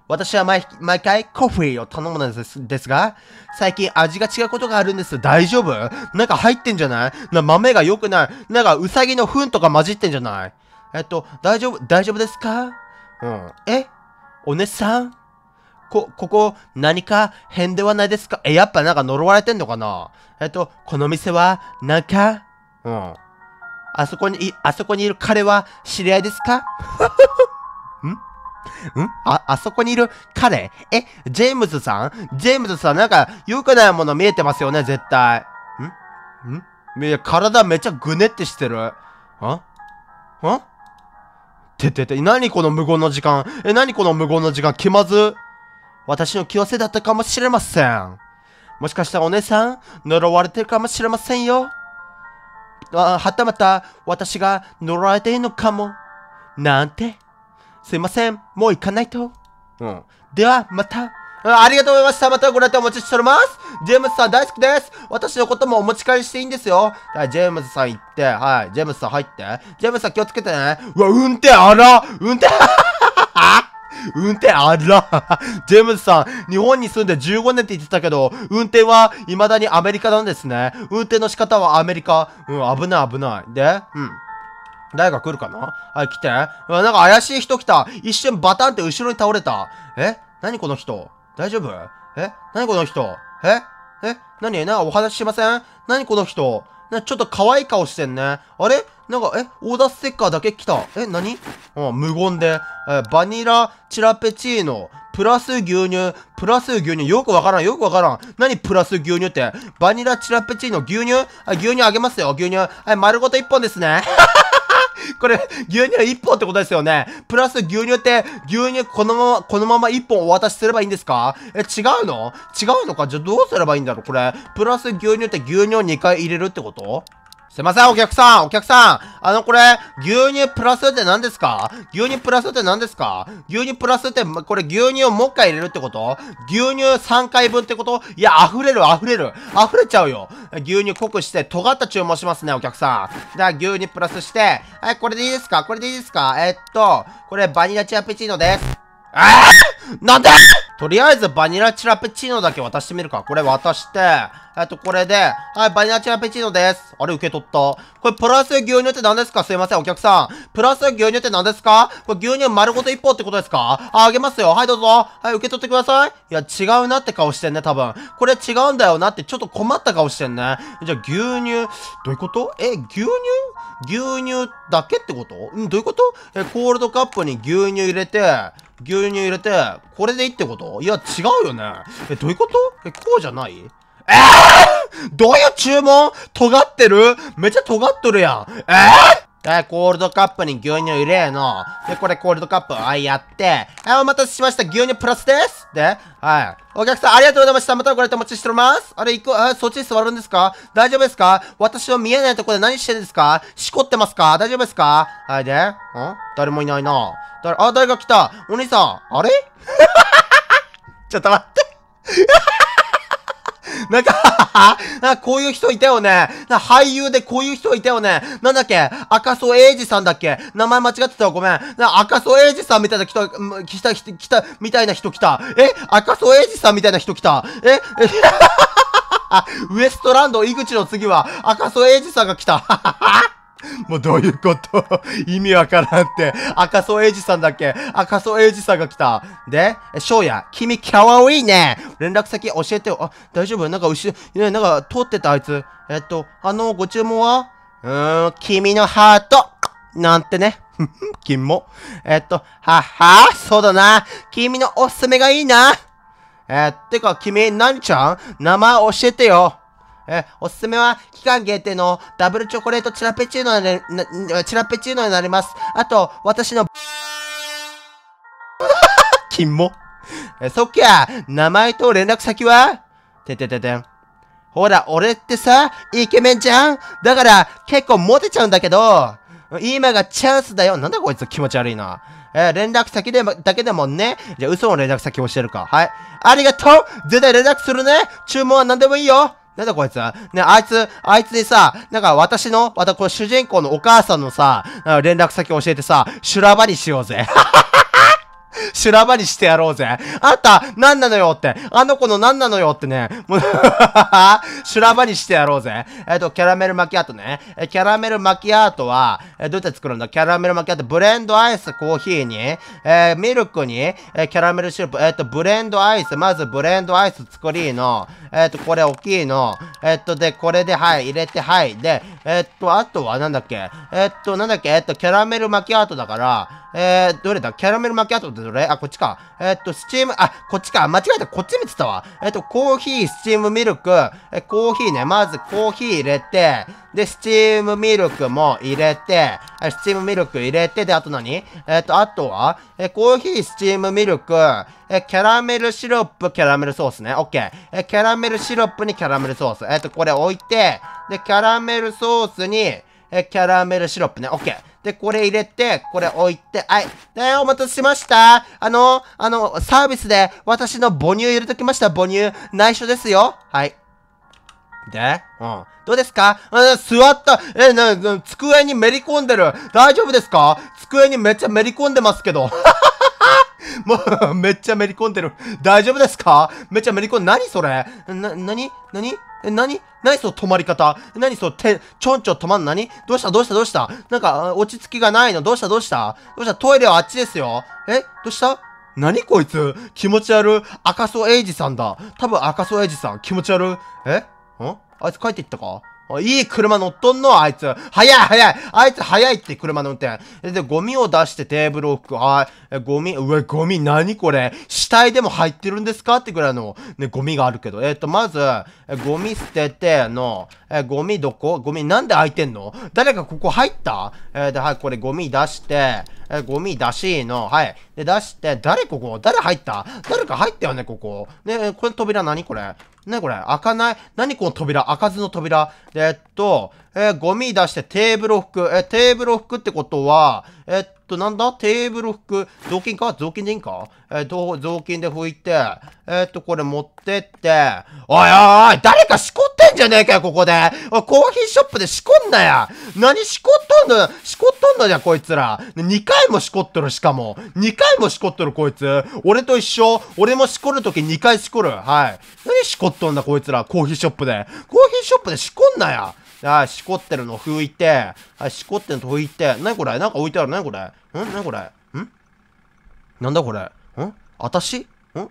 S1: 私は毎回コーヒーを頼むのですですが、最近味が違うことがあるんです。大丈夫なんか入ってんじゃないな豆が良くない。なんかウサギの糞とか混じってんじゃないえっと、大丈夫、大丈夫ですかうん。えお姉さんこ、ここ、何か変ではないですかえ、やっぱなんか呪われてんのかなえっと、この店は、なんか、うん。あそこに、あそこにいる彼は知り合いですか んんあ、あそこにいる彼え、ジェームズさんジェームズさんなんか、良くないもの見えてますよね、絶対。んんいや、体めちゃぐねってしてる。んんててて、何この無言の時間え、何この無言の時間気まず私の気をせだったかもしれません。もしかしたらお姉さん、呪われてるかもしれませんよ。あはたまた、私が呪われているのかも。なんて。すいません、もう行かないと。うん。では、また。ありがとうございました。またご来店お待ちしております。ジェームスさん大好きです。私のこともお持ち帰りしていいんですよ。はい、ジェームズさん行って、はい、ジェームスさん入って。ジェームスさん気をつけてね。うわ、運転あら運転運転あら ジェームズさん、日本に住んで15年って言ってたけど、運転は未だにアメリカなんですね。運転の仕方はアメリカ。うん、危ない危ない。で、うん。誰か来るかなはい、来て。うわ、なんか怪しい人来た。一瞬バタンって後ろに倒れた。え何この人大丈夫え何この人ええ何なんかお話ししません何この人なちょっと可愛い顔してんね。あれなんか、え、オーダーステッカーだけ来た。え、何うん、無言で。え、バニラ、チラペチーノ、プラス牛乳、プラス牛乳、よくわからん、よくわからん。何プラス牛乳って。バニラ、チラペチーノ、牛乳あ、牛乳あげますよ、牛乳。はい、丸ごと1本ですね。これ、牛乳1本ってことですよね。プラス牛乳って、牛乳このまま、このまま1本お渡しすればいいんですかえ、違うの違うのかじゃあどうすればいいんだろうこれ。プラス牛乳って牛乳を2回入れるってことすいません、お客さん、お客さん。あの、これ、牛乳プラスって何ですか牛乳プラスって何ですか牛乳プラスって、これ牛乳をもう一回入れるってこと牛乳3回分ってこといや、溢れる、溢れる。溢れちゃうよ。牛乳濃くして、尖った注文しますね、お客さん。じゃあ、牛乳プラスして、はい、これでいいですかこれでいいですかえっと、これ、バニラチアペチーノです。えー、なんでとりあえずバニラチラペチーノだけ渡してみるか。これ渡して、えっと、これで、はい、バニラチラペチーノです。あれ、受け取った。これ、プラス牛乳って何ですかすいません、お客さん。プラス牛乳って何ですかこれ、牛乳丸ごと一本ってことですかあ、あげますよ。はい、どうぞ。はい、受け取ってください。いや、違うなって顔してんね、多分。これ違うんだよなって、ちょっと困った顔してんね。じゃあ、牛乳、どういうことえ、牛乳牛乳だけってことんどういうことえ、コールドカップに牛乳入れて、牛乳入れて、これでいいってこといや、違うよね。え、どういうことえ、こうじゃないえー、どういう注文尖ってるめっちゃ尖っとるやん。えーえ、コールドカップに牛乳入れーの。で、これコールドカップ、はい、やって。え、お待たせしました。牛乳プラスですで、はい。お客さん、ありがとうございました。またご来店お待ちしております。あれ、行く、あ、そっちに座るんですか大丈夫ですか私の見えないところで何してるんですかしこってますか大丈夫ですかはいで、ん誰もいないな。誰、あ、誰か来たお兄さん、あれ ちょっと待ってなんか なんかこういう人いたよね。俳優でこういう人いたよね。なんだっけ赤楚衛二さんだっけ名前間違ってたわ、ごめん。な赤楚衛二さんみたいな人、来た、来た、みたいな人来た。え赤楚衛二さんみたいな人来た。え ウエストランド井口の次は赤楚衛二さんが来た。もうどういうこと 意味わからんって。赤楚衛二さんだっけ赤楚衛二さんが来た。で、翔也、君かわいいね。連絡先教えてよ。あ、大丈夫なんか後ろ、ね、なんか通ってたあいつ。えっと、あの、ご注文はうーん、君のハート。なんてね。君も。えっと、ははそうだな。君のおすすめがいいな。えー、ってか、君、何ちゃん名前教えてよ。え、おすすめは、期間限定のダブルチョコレートチラペチューノになチラペチューノになります。あと、私の、キモ。え、そっきゃ、名前と連絡先はててててん。ほら、俺ってさ、イケメンじゃんだから、結構モテちゃうんだけど、今がチャンスだよ。なんだこいつ気持ち悪いな。えー、連絡先でも、だけでもね。じゃ嘘の連絡先教えるか。はい。ありがとう絶対連絡するね注文は何でもいいよなんだこいつね、あいつ、あいつにさ、なんか私の、またこの主人公のお母さんのさ、連絡先教えてさ、修羅場にしようぜ。修羅場にしてやろうぜ。あんた、何なのよって。あの子の何なのよってね。も う修羅場にしてやろうぜ。えっ、ー、と、キャラメル巻きアートね。えー、キャラメル巻きアートは、えー、どうやって作るんだキャラメル巻きアート、ブレンドアイス、コーヒーに、えー、ミルクに、えー、キャラメルシロップ、えっ、ー、と、ブレンドアイス、まずブレンドアイス作りの、えっ、ー、と、これ大きいの、えっ、と、で、これで、はい、入れて、はい。で、えっ、と、あとは、なんだっけえっ、と、なんだっけえっ、と、キャラメル巻きアートだから、えどれだキャラメル巻きアートってどれあ、こっちか。えー、っと、スチーム、あ、こっちか。間違えた。こっち見てたわ。えー、っと、コーヒー、スチームミルク、え、コーヒーね。まずコーヒー入れて、で、スチームミルクも入れて、え、スチームミルク入れて、で、あと何えっと、あとは、え、コーヒー、スチームミルク、え、キャラメルシロップ、キャラメルソースね。オッケー。え、キャラメルシロップにキャラメルソース。えっと、これ置いて、で、キャラメルソースに、え、キャラメルシロップね。オッケー。で、これ入れて、これ置いて、はい。で、お待たせしましたあの、あの、サービスで私の母乳入れときました。母乳、内緒ですよ。はい。で、うん。どうですかうん、座った、え、な、机にめり込んでる。大丈夫ですか机にめっちゃめり込んでますけど。もう、めっちゃめり込んでる。大丈夫ですかめっちゃめり込ん、何それな、なになに何何その止まり方何その手、ちょんちょん止まん何どうしたどうしたどうしたなんか、落ち着きがないのどうしたどうしたどうしたトイレはあっちですよ。えどうした何こいつ気持ち悪赤楚衛二さんだ。多分赤楚衛二さん。気持ち悪えんあいつ帰っていったかいい車乗っとんのあいつ。早い早いあいつ早いって車の運転。で、ゴミを出してテーブルを置く。あゴミ、うわ、ゴミ、何これ死体でも入ってるんですかってぐらいの、ね、ゴミがあるけど。えっ、ー、と、まず、ゴミ捨てての、えゴミどこゴミなんで開いてんの誰かここ入ったえー、で、はい、これゴミ出して、えゴミ出しの、はい。で、出して、誰ここ誰入った誰か入ったよね、ここ。ね、これ扉何これね、これ、開かない。何この扉開かずの扉。で、えっと、えー、ゴミ出してテーブルを拭く。えー、テーブルを拭くってことは、えー、っと、なんだテーブルを拭く。雑巾か雑巾でいいんかえー、雑巾で拭いて、えっと、これ持ってって、おいおいおい誰かしこってんじゃねえかよ、ここでコーヒーショップでしこんなや何しこっとんのしこっとんのじゃ、こいつら。2回もしこっとる、しかも。2回もしこっとる、こいつ。俺と一緒。俺もしこるとき2回しこる。はい。何しこっとんだ、こいつら。コーヒーショップで。コーヒーショップでしこんなやあ、しこってるの拭いて、あ、しこってるの拭いて、なにこれなんか置いてある、なにこれんなにこれんなんだこれんあたしん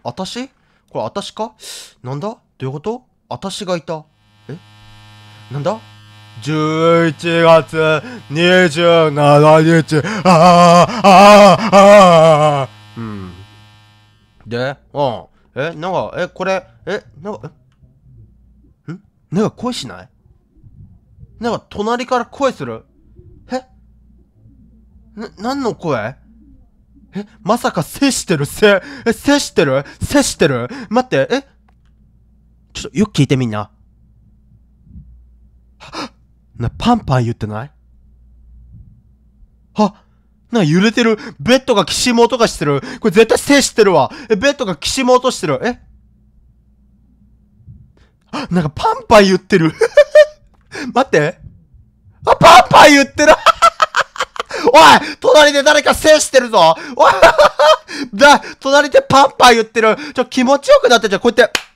S1: あたしこれあたしかなんだどういうことあたしがいた。えなんだ11月27日、ああ、ああ、ああ、うん。で、うん。え、なんか、え、これ、え、なんか、えんなんか恋しないなんか隣から声するえな、何の声え、まさか、接してるせ、え、接してる接してる待って、えちょっと、よく聞いてみんな。な、パンパン言ってないはな、揺れてる。ベッドがきしもうとかしてる。これ絶対接してるわ。え、ベッドがきしもうとしてる。え なんかパンパン言ってる。待って。あ、パンパン言ってる おい隣で誰か制してるぞおい だ、隣でパンパン言ってる。ちょ、気持ちよくなってちゃ、こうやって。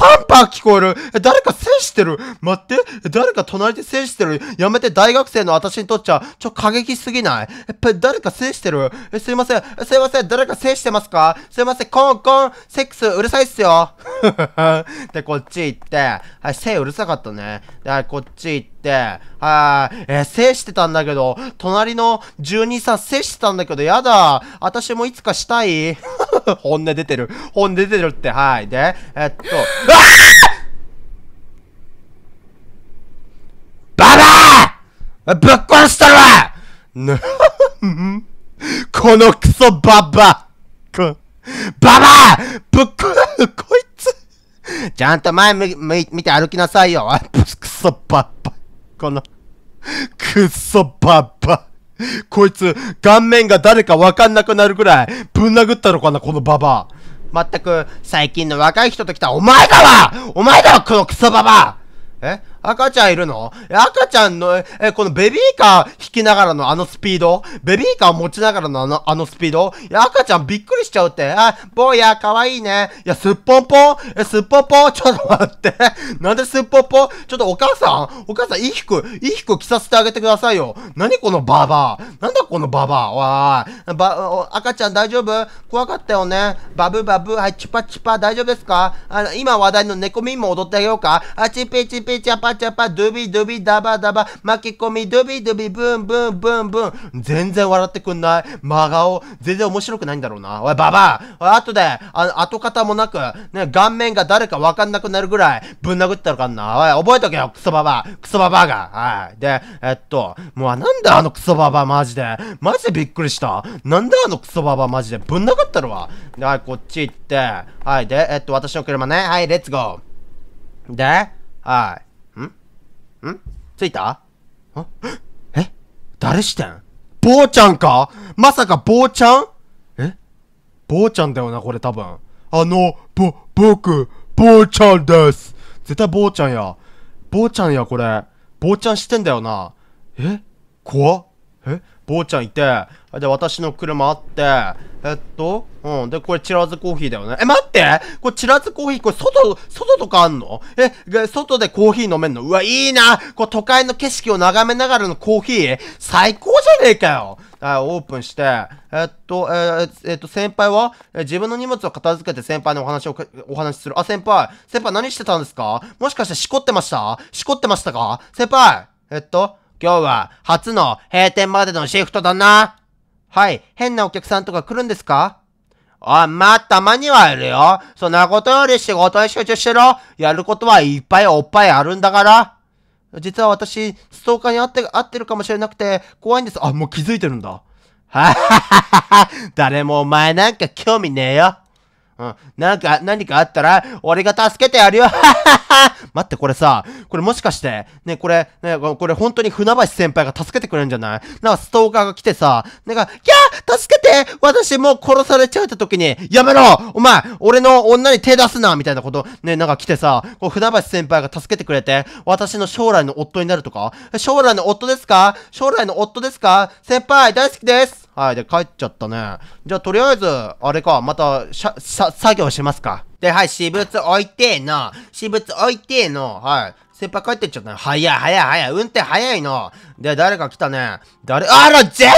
S1: パンパン聞こえる誰か制してる待って誰か隣で制してるやめて大学生の私にとっちゃ、ちょ、過激すぎないえ、誰か制してるえ、すいません。すいません。誰か制してますかすいません。コンコン、セックスうるさいっすよ。で、こっち行って、はい、性うるさかったね。で、はい、こっち行って、、はい、えー、制してたんだけど、隣の住人さん制してたんだけど、やだ、私もいつかしたい 本音出てる。本音出てるって、はい。で、えっと、ババアぶっ壊したるわこのクソババアババアぶっ壊、こいつちゃんと前向いて歩きなさいよ。クソババかな。くっそばっば。こいつ、顔面が誰かわかんなくなるぐらい、ぶん殴ったのかな、このババア。まったく、最近の若い人と来たお前だわお前だわ、このクソババアえ赤ちゃんいるの赤ちゃんの、え、このベビーカー引きながらのあのスピードベビーカー持ちながらのあの、あのスピード赤ちゃんびっくりしちゃうって。あ、坊や、かわいいね。いや、すっぽんぽんえ、すっぽんぽん ちょっと待って。なんですっぽんぽんちょっとお母さんお母さん、いい服、いい服着させてあげてくださいよ。なにこのババアなんだこのババアわーい。ば、赤ちゃん大丈夫怖かったよね。バブバブ、はい、チュパチュパ、大丈夫ですかあの、今話題の猫耳も踊ってあげようかあ、チピチピチャパパチャパ、ドゥビドゥビ、ダバダバ、巻き込み、ドゥビドゥビ、ブンブンブンブン。全然笑ってくんない。真顔。全然面白くないんだろうな。おい、ババア。あとで、あ後方もなく、ね、顔面が誰かわかんなくなるぐらい、ぶん殴ったのかんな。おい、覚えとけよ、クソババア。クソババアが。はい。で、えっと、もうなんだあのクソババア、マジで。マジでびっくりした。なんだあのクソババア、マジで。ぶん殴ったのは。はい、こっち行って。はい、で、えっと、私の車ね。はい、レッツゴー。で、はい。ん着いたあえ誰してん坊ちゃんかまさか坊ちゃんえ坊ちゃんだよな、これ多分。あの、ぼ、僕、坊ちゃんです。絶対坊ちゃんや。坊ちゃんや、これ。坊ちゃんしてんだよな。え怖っえ坊ちゃんいて、で、私の車あって、えっと、うん。で、これ、チラーズコーヒーだよね。え、待ってこれ、チラーズコーヒー、これ、外、外とかあんのえ、外でコーヒー飲めんのうわ、いいなこれ、都会の景色を眺めながらのコーヒー、最高じゃねえかよはい、オープンして、えっと、えー、えっと、先輩は、え自分の荷物を片付けて先輩のお話を、お話しする。あ、先輩、先輩何してたんですかもしかして、しこってましたしこってましたか先輩、えっと、今日は、初の閉店までのシフトだな。はい、変なお客さんとか来るんですかあ、まあ、たまにはいるよ。そんなことより仕事に集中しろ。やることはいっぱいおっぱいあるんだから。実は私、ストーカーに会って、会ってるかもしれなくて、怖いんです。あ、もう気づいてるんだ。ははははは。誰もお前なんか興味ねえよ。うん。なんか、何かあったら、俺が助けてやるよ 待って、これさ、これもしかして、ね、これ、ね、これ本当に船橋先輩が助けてくれるんじゃないなんかストーカーが来てさ、なんか、キャー助けて私もう殺されちゃうって時に、やめろお前、俺の女に手出すなみたいなこと、ね、なんか来てさ、こう船橋先輩が助けてくれて、私の将来の夫になるとか将来の夫ですか将来の夫ですか先輩大好きですはい、で、帰っちゃったね。じゃあ、とりあえず、あれか、また、しゃ、さ、作業しますか。で、はい、私物置いてーの。私物置いてーの。はい。先輩帰ってっちゃったね。早い早い早い。運転早いの。で、誰か来たね。誰、あら、JK!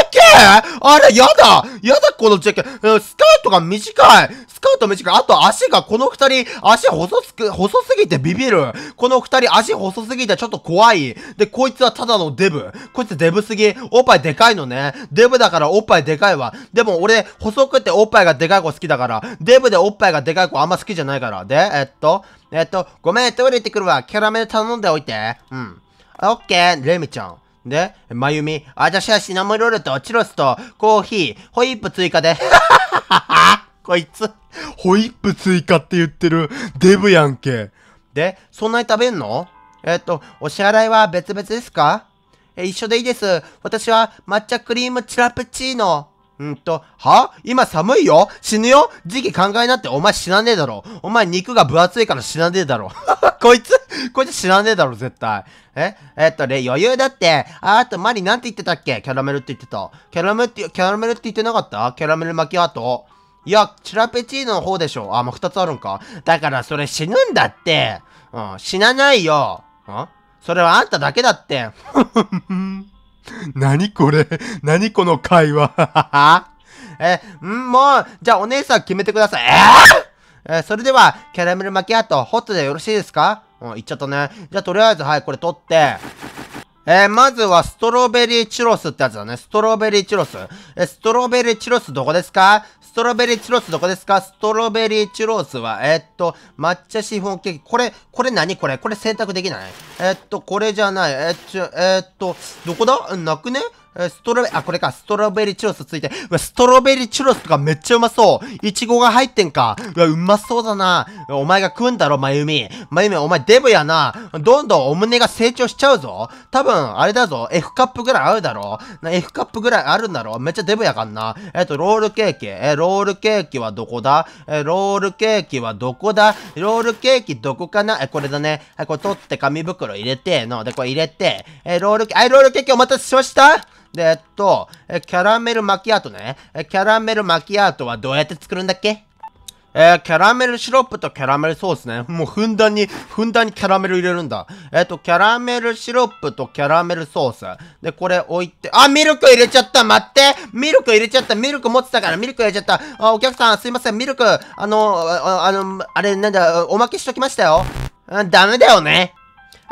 S1: あら、やだやだ、このジ JK! スカートが短いスカート短いあと足が、この二人、足細すく、細すぎてビビるこの二人、足細すぎてちょっと怖いで、こいつはただのデブ。こいつデブすぎ。おっぱいでかいのね。デブだからおっぱいでかいわ。でも俺、細くておっぱいがでかい子好きだから、デブでおっぱいがでかい子あんま好きじゃないから。で、えっと、えっと、ごめん、トイレ行ってくるわ。キャラメル頼んでおいて。うん。オッケー、レミちゃん。で、まゆみ、私はシナモロールとチロスとコーヒー、ホイップ追加で。こいつ、ホイップ追加って言ってるデブやんけ。で、そんなに食べんのえっと、お支払いは別々ですかえ、一緒でいいです。私は抹茶クリームチラプチーノ。うんと、は今寒いよ死ぬよ時期考えなってお前死なねえだろお前肉が分厚いから死なねえだろ こいつこいつ死なねえだろ絶対。ええっとね、余裕だって。あ、あとマリなんて言ってたっけキャラメルって言ってた。キャラメルって、キャラメルって言ってなかったキャラメル巻き跡。いや、チラペチーノの方でしょ。あ、もう二つあるんか。だからそれ死ぬんだって。うん、死なないよ。んそれはあんただけだって。ふふふ。何これ何この会話 え、んもう、じゃあお姉さん決めてください。えー、えー、それでは、キャラメル巻き跡、ホットでよろしいですかうん、いっちゃったね。じゃあとりあえず、はい、これ取って。えー、まずはストロベリーチュロスってやつだね。ストロベリーチュロス。えストロベリーチュロスどこですかストロベリーチュロスどこですかストロベリーチュロスは、えー、っと、抹茶シフォンケーキ。これ、これ何これこれ選択できないえー、っと、これじゃない。えー、っと、えっと、どこだなくねえストロベ、あ、これか、ストロベリーチュロスついて、うわ、ストロベリーチュロスとかめっちゃうまそう。イチゴが入ってんか。うわ、うまそうだな。お前が食うんだろ、まゆみ。まゆみ、お前デブやな。どんどんお胸が成長しちゃうぞ。多分、あれだぞ。F カップぐらい合うだろ。F カップぐらいあるんだろ。めっちゃデブやかんな。えっと、ロールケーキ。え、ロールケーキはどこだえ、ロールケーキはどこだロールケーキどこかなえ、これだね。はい、これ取って紙袋入れて、の。で、これ入れて。え、ロールケーキ、はい、ロールケーキお待たせしましたで、えっと、えキャラメルマキアートね。えキャラメルマキアートはどうやって作るんだっけえー、キャラメルシロップとキャラメルソースね。もうふんだんに、ふんだんにキャラメル入れるんだ。えっ、と、キャラメルシロップとキャラメルソース。で、これ置いて、あ、ミルク入れちゃった待ってミルク入れちゃったミルク持ってたからミルク入れちゃったあ、お客さんすいません、ミルク、あの、ああの、あれなんだ、おまけしときましたよ。うん、ダメだよね。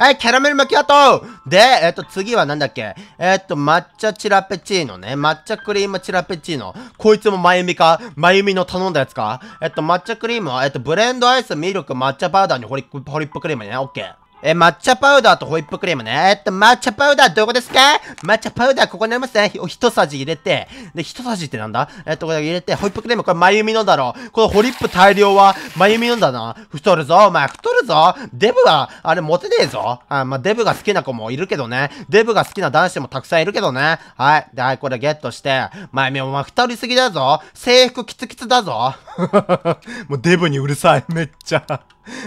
S1: はい、キャラメル巻きアとで、えっと、次はなんだっけえっと、抹茶チラペチーノね。抹茶クリームチラペチーノ。こいつもまゆみかまゆみの頼んだやつかえっと、抹茶クリームは、えっと、ブレンドアイス、ミルク、抹茶パウダーにホリホリップクリームね。オッケー。え、抹茶パウダーとホイップクリームね。えっと、抹茶パウダーどこですか抹茶パウダーここにありますね。一さじ入れて。で、一さじってなんだえっと、これ入れて、ホイップクリーム、これ、まゆみのだろう。このホリップ大量は、まゆみのだな。太るぞ、お前、太るぞ。デブは、あれ、モテねえぞ。あ、まあ、デブが好きな子もいるけどね。デブが好きな男子もたくさんいるけどね。はい。で、はい、これゲットして。まゆみ、お前、太りすぎだぞ。制服キツキツだぞ。もう、デブにうるさい。めっちゃ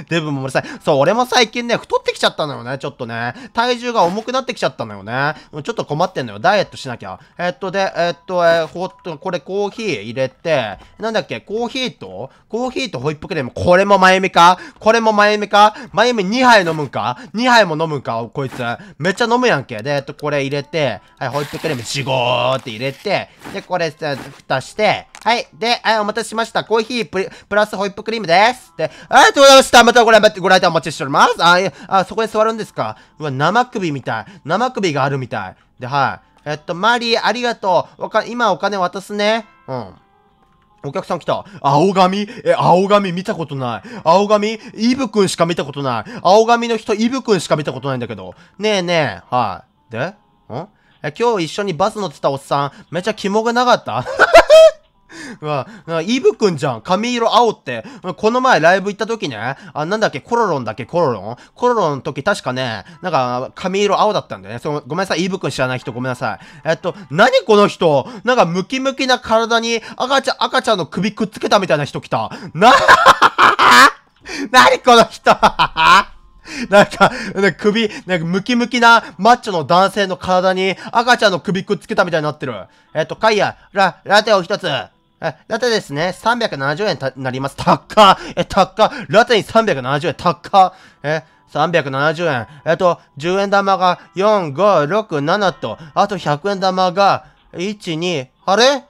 S1: デ ブもうるさい。そう、俺も最近ね、太ってきちゃったのよね、ちょっとね。体重が重くなってきちゃったのよね。ちょっと困ってんのよ。ダイエットしなきゃ。えっと、で、えっと、えー、ほっと、これコーヒー入れて、なんだっけ、コーヒーと、コーヒーとホイップクリーム。これもまゆみかこれもまゆみかまゆみ2杯飲むんか ?2 杯も飲むんかこいつ。めっちゃ飲むやんけ。で、えっと、これ入れて、はい、ホイップクリーム4、ごーって入れて、で、これ、蓋して、はい。で、はい、お待たせしました。コーヒーププラスホイップクリームです。で、ありがとうございました。またご覧、ご来店お待ちしております。あ、いや、あ、そこに座るんですかうわ、生首みたい。生首があるみたい。で、はい。えっと、マリー、ありがとう。わか、今お金渡すね。うん。お客さん来た。青髪え、青髪見たことない。青髪イブくんしか見たことない。青髪の人、イブくんしか見たことないんだけど。ねえねえ、はい。でんえ、今日一緒にバス乗ってたおっさん、めちゃキモがなかった う わ、イブくんじゃん。髪色青って。この前ライブ行った時ね、あ、なんだっけ、コロロンだっけ、コロロンコロロンの時確かね、なんか、髪色青だったんだよね。その、ごめんなさい、イブくん知らない人ごめんなさい。えっと、何この人なんかムキムキな体に赤ちゃん、赤ちゃんの首くっつけたみたいな人来た。な、な にこの人 なんか、なんか首、なんかムキムキなマッチョの男性の体に赤ちゃんの首くっつけたみたいになってる。えっと、カイヤ、ラ、ラテを一つ。え、ラテですね、370円た、なります。たっかえ、たっかラテに370円、たっかえ、370円。えっと、10円玉が4、5、6、7と、あと100円玉が、1、2、あれ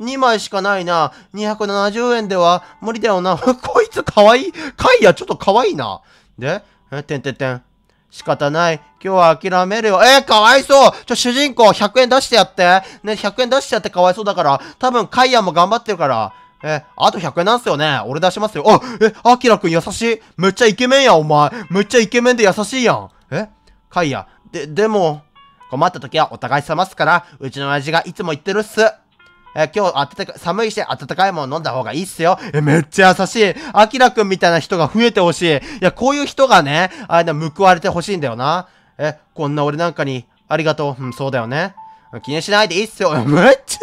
S1: ?2 枚しかないな。270円では無理だよな。こいつかわいい。カイヤちょっとかわいいな。で、え、てんてんてん。仕方ない。今日は諦めるよ。えー、かわいそうちょ、主人公100円出してやって。ね、100円出してやってかわいそうだから。多分、カイアンも頑張ってるから。え、あと100円なんすよね。俺出しますよ。あ、え、アキラくん優しい。むっちゃイケメンや、お前。むっちゃイケメンで優しいやん。えカイア。で、でも、困った時はお互い冷ますから、うちの親父がいつも言ってるっす。え今日暖か、寒いし暖かいもの飲んだ方がいいっすよ。え、めっちゃ優しい。アキラくんみたいな人が増えてほしい。いや、こういう人がね、あれ報われてほしいんだよな。え、こんな俺なんかに、ありがとう。うん、そうだよね。気にしないでいいっすよ。めっち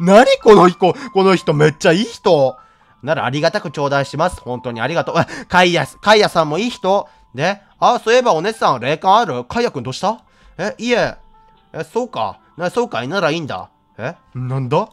S1: ゃ、なにこの人、この人めっちゃいい人。ならありがたく頂戴します。本当にありがとう。カイヤ、カイヤさんもいい人。で、あ、そういえばお姉さん、霊感あるカイヤくんどうしたえ、いえ。え、そうか。な、そうかいならいいんだ。え、なんだ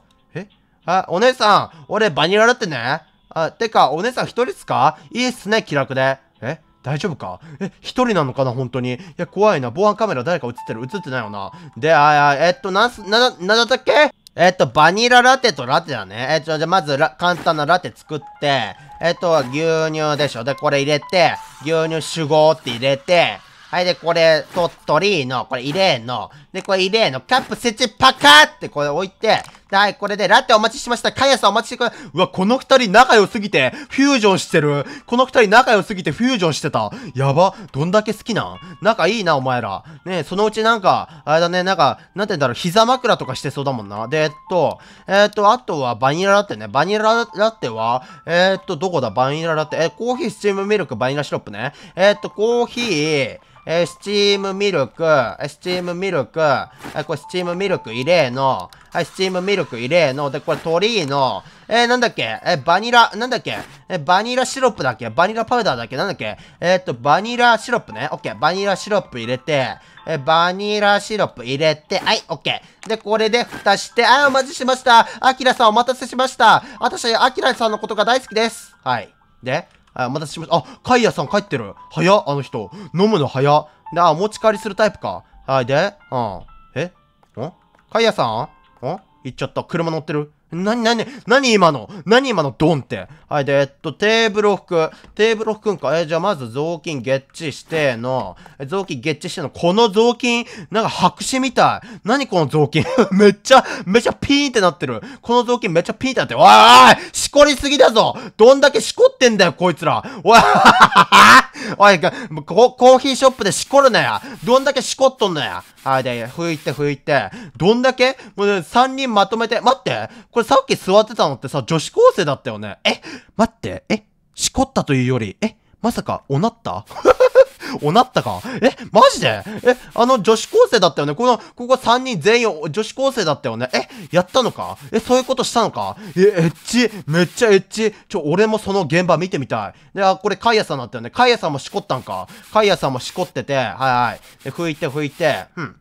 S1: あ、お姉さん、俺バニララってね。あ、てか、お姉さん一人っすかいいっすね、気楽で。え大丈夫かえ、一人なのかな本当に。いや、怖いな。防犯カメラ誰か映ってる映ってないよな。で、あ、あえっと、なんす、な、なんだったっけえっと、バニララテとラテだね。えっと、じゃまずら、簡単なラテ作って、えっと、牛乳でしょ。で、これ入れて、牛乳主語って入れて、はい、で、これ、鳥取の、これ入れの、で、これ、イレーのカップ設置パカーってこれ置いて、はい、これで、ラテお待ちしました。カヤさんお待ちしてください。うわ、この二人仲良すぎて、フュージョンしてる。この二人仲良すぎてフュージョンしてた。やば。どんだけ好きなん仲いいな、お前ら。ねそのうちなんか、あれだね、なんか、なんて言うんだろう、膝枕とかしてそうだもんな。で、えっと、えっと、あとはバニララテね。バニララテは、えー、っと、どこだバニララテ。えー、コーヒー、スチームミルク、バニラシロップね。えっと、コーヒー、えー、スチームミルク、えスチームミルク、はい、これスチームミルク入れーの。はい、スチームミルク入れーの。で、これ鳥の。えー、なんだっけえー、バニラ、なんだっけえー、バニラシロップだっけバニラパウダーだっけなんだっけえー、っと、バニラシロップね。オッケー。バニラシロップ入れて、えー、バニラシロップ入れて、はい、オッケー。で、これで蓋して、あー、お待ちしました。アキラさんお待たせしました。私、アキラさんのことが大好きです。はい。で、あ、お待たせしました。あ、カイヤさん帰ってる。早っ、あの人。飲むの早っ。で、あ、持ち帰りするタイプか。はいで、うん。えんかいやさんん行っちゃった。車乗ってる。なになになに今のなに今のドンって。はい、で、えっと、テーブルを拭く。テーブルを拭くんか。えじゃあまず雑巾ゲッチしての、雑巾ゲッチしての、この雑巾、なんか白紙みたい。なにこの雑巾 めっちゃ、めっちゃピーンってなってる。この雑巾めっちゃピーンってなってる。おいおいしこりすぎだぞどんだけしこってんだよ、こいつら。おい おい、ココーヒーショップでしこるなや。どんだけしこっとんのや。はい、で、拭いて拭いて。どんだけもう、ね、3人まとめて。待ってこれれさっき座ってたのってさ、女子高生だったよね。え待って、えしこったというより、えまさか、おなった おなったかえマジでえあの女子高生だったよねこの、ここ3人全員女子高生だったよねえやったのかえそういうことしたのかえ、エッチめっちゃエッチちょ、俺もその現場見てみたい。で、あ、これカイヤさんだったよねカイヤさんもしこったんかカイヤさんもしこってて、はいはい。で、拭いて拭いて、うん。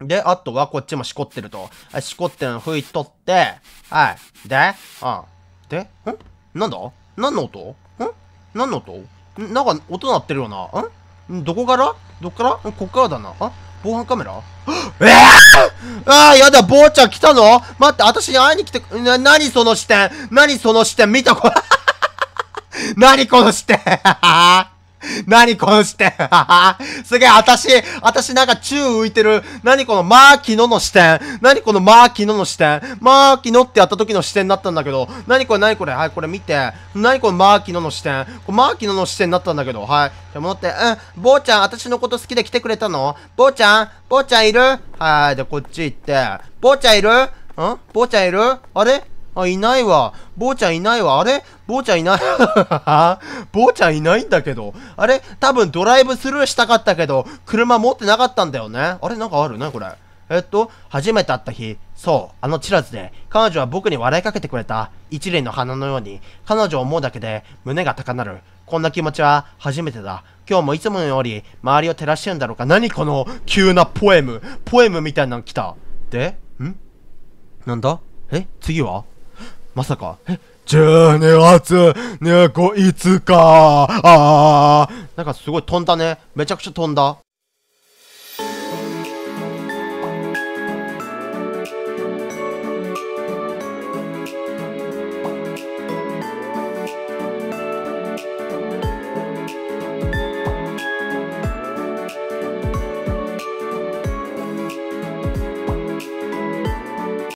S1: で、あとはこっちもしこってると。しこってるの拭いとって、はい。で、うん。で、んなんだ何の音ん何の音なんか音鳴ってるよな。んどこからどっからこっからだな。あ防犯カメラ えー、ああ、やだ、坊ちゃん来たの待って、私に会いに来て、な、何その視点何その視点見たこ、何この視点 何この視点 すげえ、私、私なんか宙浮いてる。何このマーキノの視点何このマーキノの視点マーキノってやった時の視点になったんだけど。何これ何これはい、これ見て。何このマーキノの視点マーキノの視点になったんだけど。はい。じゃ、戻って。うん、坊ちゃん、私のこと好きで来てくれたの坊ちゃん坊ちゃんいるはい、じゃ、こっち行って。坊ちゃんいるん坊ちゃんいるあれあ、いないわ。坊ちゃんいないわ。あれ坊ちゃんいない。坊ちゃんいないんだけど。あれ多分ドライブスルーしたかったけど、車持ってなかったんだよね。あれなんかあるね、これ。えっと、初めて会った日、そう、あのチラズで、彼女は僕に笑いかけてくれた。一輪の花のように、彼女を思うだけで胸が高鳴る。こんな気持ちは初めてだ。今日もいつものより周りを照らしてるんだろうか。何この急なポエム。ポエムみたいなの来た。でんなんだえ次はまさか、え ?12 月こいつかああなんかすごい飛んだね。めちゃくちゃ飛んだ。